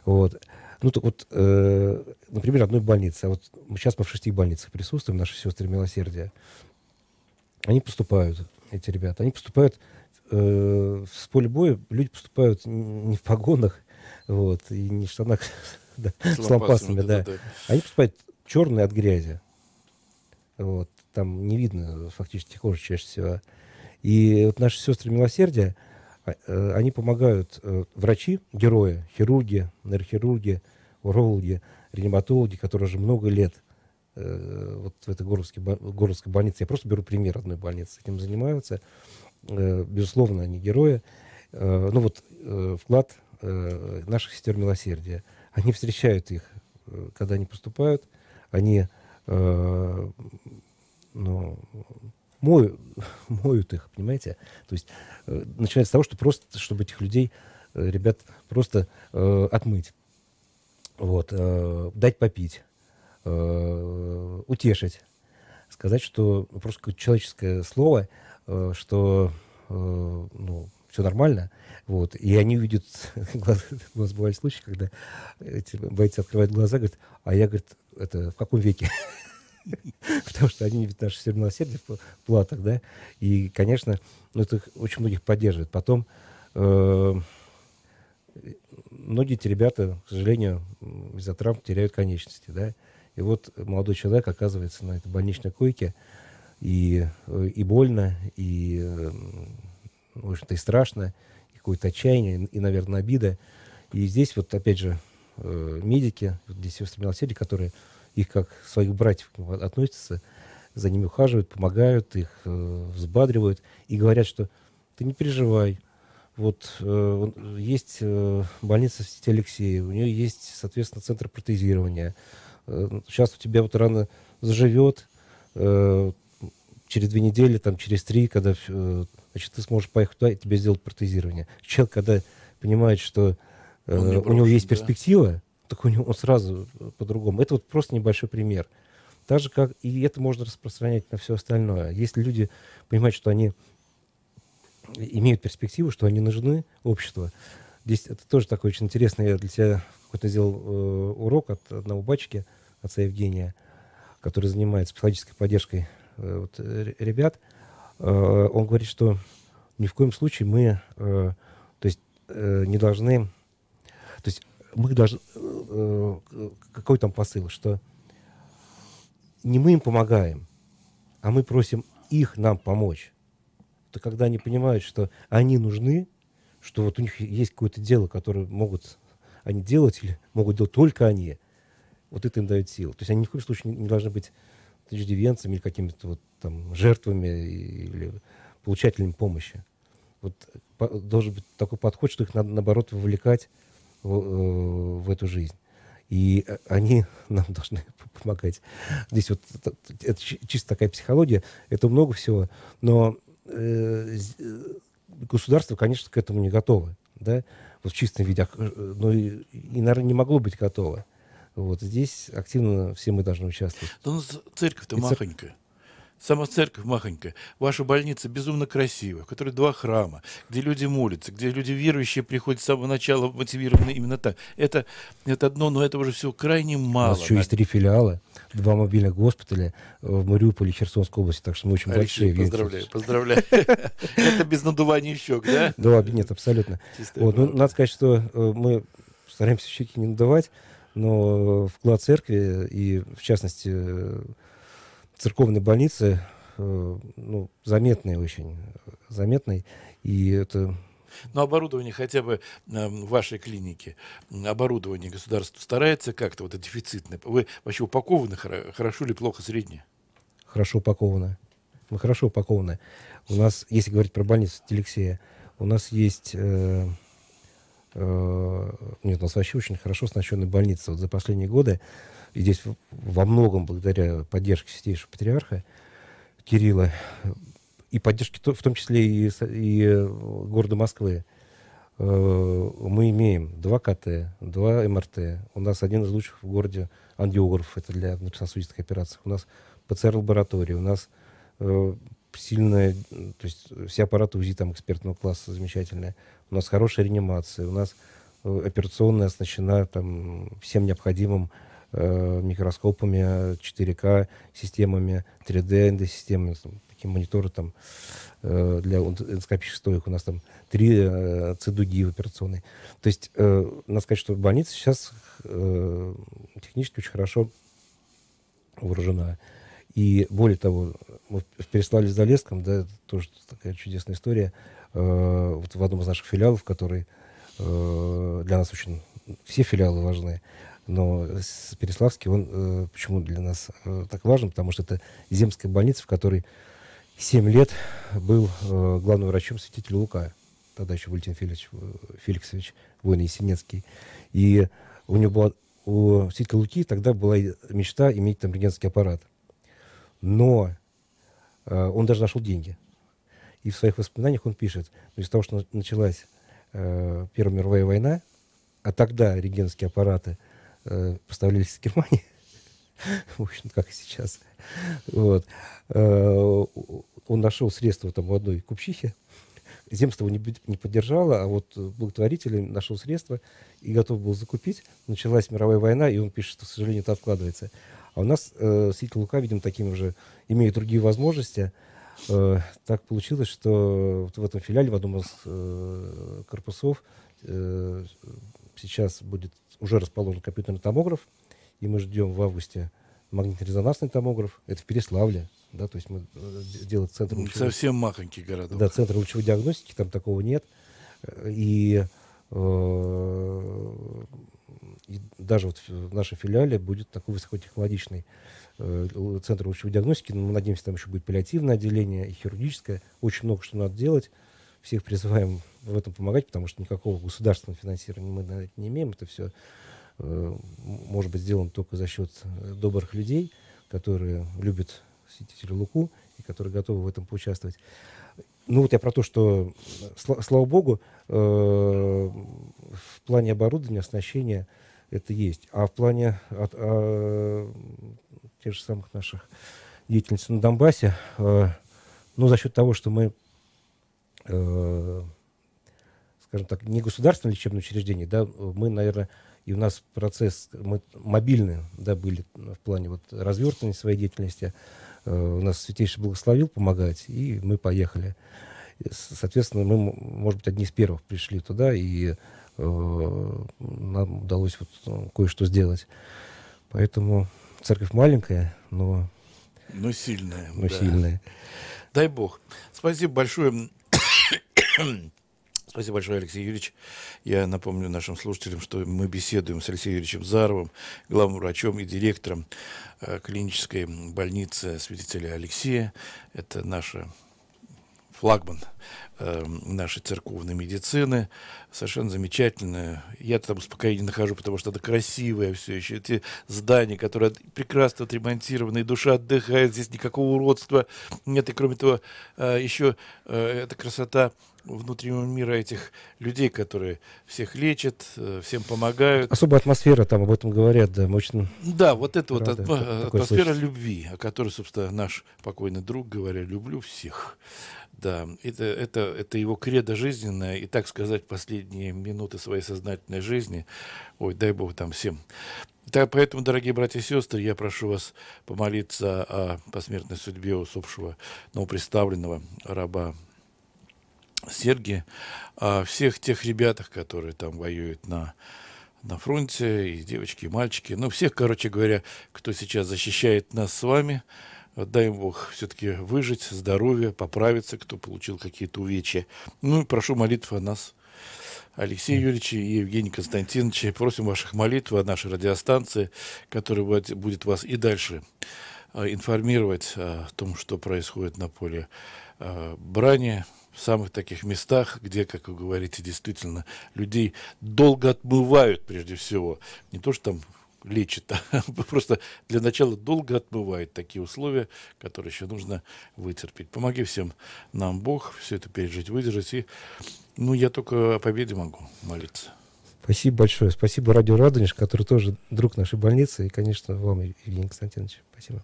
Вот. Ну, то, вот, э, например, одной больницы. А вот сейчас мы в шести больницах присутствуем, наши сестры милосердия. Они поступают, эти ребята, они поступают э, с поля боя, люди поступают не в погонах, вот, и не в штанах да, с лампасами, да. Они поступают черные от грязи. Вот там не видно фактически кожи чаще всего. И вот наши сестры милосердия, а, э, они помогают э, врачи, герои, хирурги, нейрохирурги, урологи, реаниматологи, которые уже много лет э, вот в этой городской городской больнице, я просто беру пример одной больницы, этим занимаются. Безусловно, они герои. Ну вот вклад наших сестер милосердия. Они встречают их, когда они поступают, они ну, мою, моют их, понимаете? То есть э, начинается с того, что просто, чтобы этих людей, э, ребят, просто э, отмыть, вот, э, дать попить, э, утешить, сказать, что просто какое-то человеческое слово, э, что, э, ну, все нормально, вот, и они увидят у нас бывали случаи, когда эти бойцы открывают глаза, говорят, а я, говорит, это в каком веке? Потому что они ведь наши все милосердие в платах, да. И, конечно, ну, это очень многих поддерживает. Потом э, многие эти ребята, к сожалению, из-за травм теряют конечности, да. И вот молодой человек оказывается на этой больничной койке, и, э, и больно, и, э, в общем-то, и страшно, и какое-то отчаяние, и, наверное, обида. И здесь вот, опять же, медики, вот здесь сестры милосердия, которые их как своих братьев относятся, за ними ухаживают, помогают, их э, взбадривают и говорят, что ты не переживай, вот э, есть э, больница в сети Алексея, у нее есть, соответственно, центр протезирования. Э, сейчас у тебя вот рано заживет, э, через две недели, там, через три, когда э, значит, ты сможешь поехать туда и тебе сделают протезирование. Человек, когда понимает, что э, у него есть перспектива, да? так у него сразу э, по-другому. Это вот просто небольшой пример. Так же, как и это можно распространять на все остальное. Если люди понимают, что они э, имеют перспективу, что они нужны обществу, здесь это тоже такой очень интересный, я для себя какой-то сделал э, урок от одного батчики, отца Евгения, который занимается психологической поддержкой э, вот, ребят. Э, он говорит, что ни в коем случае мы э, то есть, э, не должны... То есть мы должны... Э, э, какой там посыл? Что не мы им помогаем, а мы просим их нам помочь. То когда они понимают, что они нужны, что вот у них есть какое-то дело, которое могут они делать или могут делать только они, вот это им дает силу. То есть они ни в коем случае не должны быть иждивенцами или какими-то вот там жертвами или получателями помощи. Вот должен быть такой подход, что их надо, наоборот, вовлекать в, э, в эту жизнь. И э, они нам должны помогать. Здесь вот это чисто такая психология, это много всего, но э, э, государство, конечно, к этому не готово, да, вот в чистом виде, но ну и, и наверное, не могло быть готово. Вот здесь активно все мы должны участвовать. Да у нас церковь-то цер... махонькая. Сама церковь махонькая, ваша больница безумно красивая, в которой два храма, где люди молятся, где люди верующие приходят с самого начала мотивированы именно так. Это, это одно, но этого же всего крайне мало. У нас еще есть три филиала, два мобильных госпиталя в Мариуполе и Херсонской области, так что мы очень большие. Поздравляю, поздравляю. Это без надувания щек, да? Да, нет, абсолютно. Ну, надо сказать, что э, мы стараемся щеки не надувать, но э, вклад церкви и, в частности, э, церковной больницы э, ну, заметный очень, заметный. И это но оборудование хотя бы э, в вашей клинике, оборудование государство старается как-то, вот это дефицитное. Вы вообще упакованы хорошо или плохо среднее? Хорошо упакованы. Мы хорошо упакованы. У нас, если говорить про больницу Телексея, у нас есть э, Э, нет, у нас вообще очень хорошо оснащены больницы. Вот за последние годы, и здесь во многом благодаря поддержке Святейшего Патриарха Кирилла, и поддержке в том числе и, и э, города Москвы, э, мы имеем два КТ, два МРТ. У нас один из лучших в городе ангиограф, это для внутрисосудистых операций. У нас ПЦР-лаборатория, у нас сильная, то есть все аппараты УЗИ там экспертного класса замечательные у нас хорошая реанимация, у нас э, операционная оснащена там, всем необходимым э, микроскопами, 4К системами, 3D эндосистемами, такие мониторы там э, для эндоскопических стоек. У нас там три э, цедуги в операционной. То есть э, надо сказать, что больница сейчас э, технически очень хорошо вооружена. И более того, мы в за леском, да, тоже такая чудесная история, Э, вот в одном из наших филиалов, который э, для нас очень... Все филиалы важны, но Переславский, он э, почему для нас так важен? Потому что это земская больница, в которой 7 лет был главным врачом святитель Лука, тогда еще Валентин Феликсович, Феликсович воин Есенецкий. И у него была у святителя Луки тогда была мечта иметь там регентский аппарат. Но он даже нашел деньги – и в своих воспоминаниях он пишет, ну, из-за того, что началась э, Первая мировая война, а тогда рентгеновские аппараты э, поставлялись из Германии, в общем, как и сейчас. Вот. Э, он нашел средства там у одной купчихи, земство его не, не поддержало, а вот благотворитель нашел средства и готов был закупить. Началась мировая война, и он пишет, что, к сожалению, это откладывается. А у нас э, Сити Лука, видимо, такими уже имеют другие возможности – Э, так получилось, что вот в этом филиале, в одном из э, корпусов, э, сейчас будет уже расположен компьютерный томограф, и мы ждем в августе магнитно-резонансный томограф. Это в Переславле, да, то есть мы э, делаем центр... Не лучевой... Совсем махонький городок. Да, центр лучевой диагностики, там такого нет. И, э, и даже вот в нашем филиале будет такой высокотехнологичный Э, центр лучевой диагностики. Мы надеемся, там еще будет паллиативное отделение и хирургическое. Очень много что надо делать. Всех призываем в этом помогать, потому что никакого государственного финансирования мы на это не имеем. Это все э, может быть сделано только за счет э, добрых людей, которые любят сидителя Луку и которые готовы в этом поучаствовать. Ну вот я про то, что, слава богу, в плане оборудования, оснащения – это есть. А в плане от, а, тех же самых наших деятельностей на Донбассе, э, ну, за счет того, что мы, э, скажем так, не государственное лечебное учреждение, да, мы, наверное, и у нас процесс, мы мобильны, да, были в плане вот развертывания своей деятельности, э, у нас Святейший благословил помогать, и мы поехали. Соответственно, мы, может быть, одни из первых пришли туда, и Э, нам удалось вот э, кое-что сделать. Поэтому церковь маленькая, но... Но сильная. Но да. сильная. Дай бог. Спасибо большое. Спасибо большое, Алексей Юрьевич. Я напомню нашим слушателям, что мы беседуем с Алексеем Юрьевичем Заровым, главным врачом и директором э, клинической больницы святителя Алексея. Это наша флагман эм, нашей церковной медицины. Совершенно замечательная. Я там успокоения нахожу, потому что это красивое все еще. Эти здания, которые прекрасно отремонтированы, и душа отдыхает. Здесь никакого уродства нет. И кроме того, э, еще э, эта красота внутреннего мира этих людей, которые всех лечат, э, всем помогают. Особая атмосфера, там об этом говорят, да, мощно. Да, вот это Правда, вот атмосфера любви, о которой, собственно, наш покойный друг говорил, люблю всех. Да, это, это, это его кредо жизненное, и, так сказать, последние минуты своей сознательной жизни. Ой, дай Бог там всем. Так, поэтому, дорогие братья и сестры, я прошу вас помолиться о посмертной судьбе усопшего, представленного раба Сергия, о всех тех ребятах, которые там воюют на на фронте, и девочки, и мальчики, ну, всех, короче говоря, кто сейчас защищает нас с вами – Дай им Бог все-таки выжить, здоровье, поправиться, кто получил какие-то увечья. Ну и прошу молитвы о нас, Алексея Юрьевича и Евгения Константиновича. Просим ваших молитв о нашей радиостанции, которая будет вас и дальше а, информировать о том, что происходит на поле а, брани, в самых таких местах, где, как вы говорите, действительно людей долго отмывают прежде всего. Не то, что там лечит, а просто для начала долго отмывает такие условия, которые еще нужно вытерпеть. Помоги всем нам Бог все это пережить, выдержать. И, ну, я только о победе могу молиться. Спасибо большое. Спасибо Радио Радонеж, который тоже друг нашей больницы. И, конечно, вам, Евгений Константинович. Спасибо.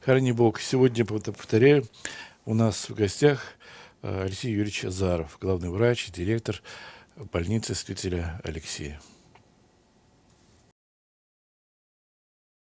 Храни Бог. Сегодня, повторяю, у нас в гостях э, Алексей Юрьевич Азаров, главный врач и директор больницы святителя Алексея.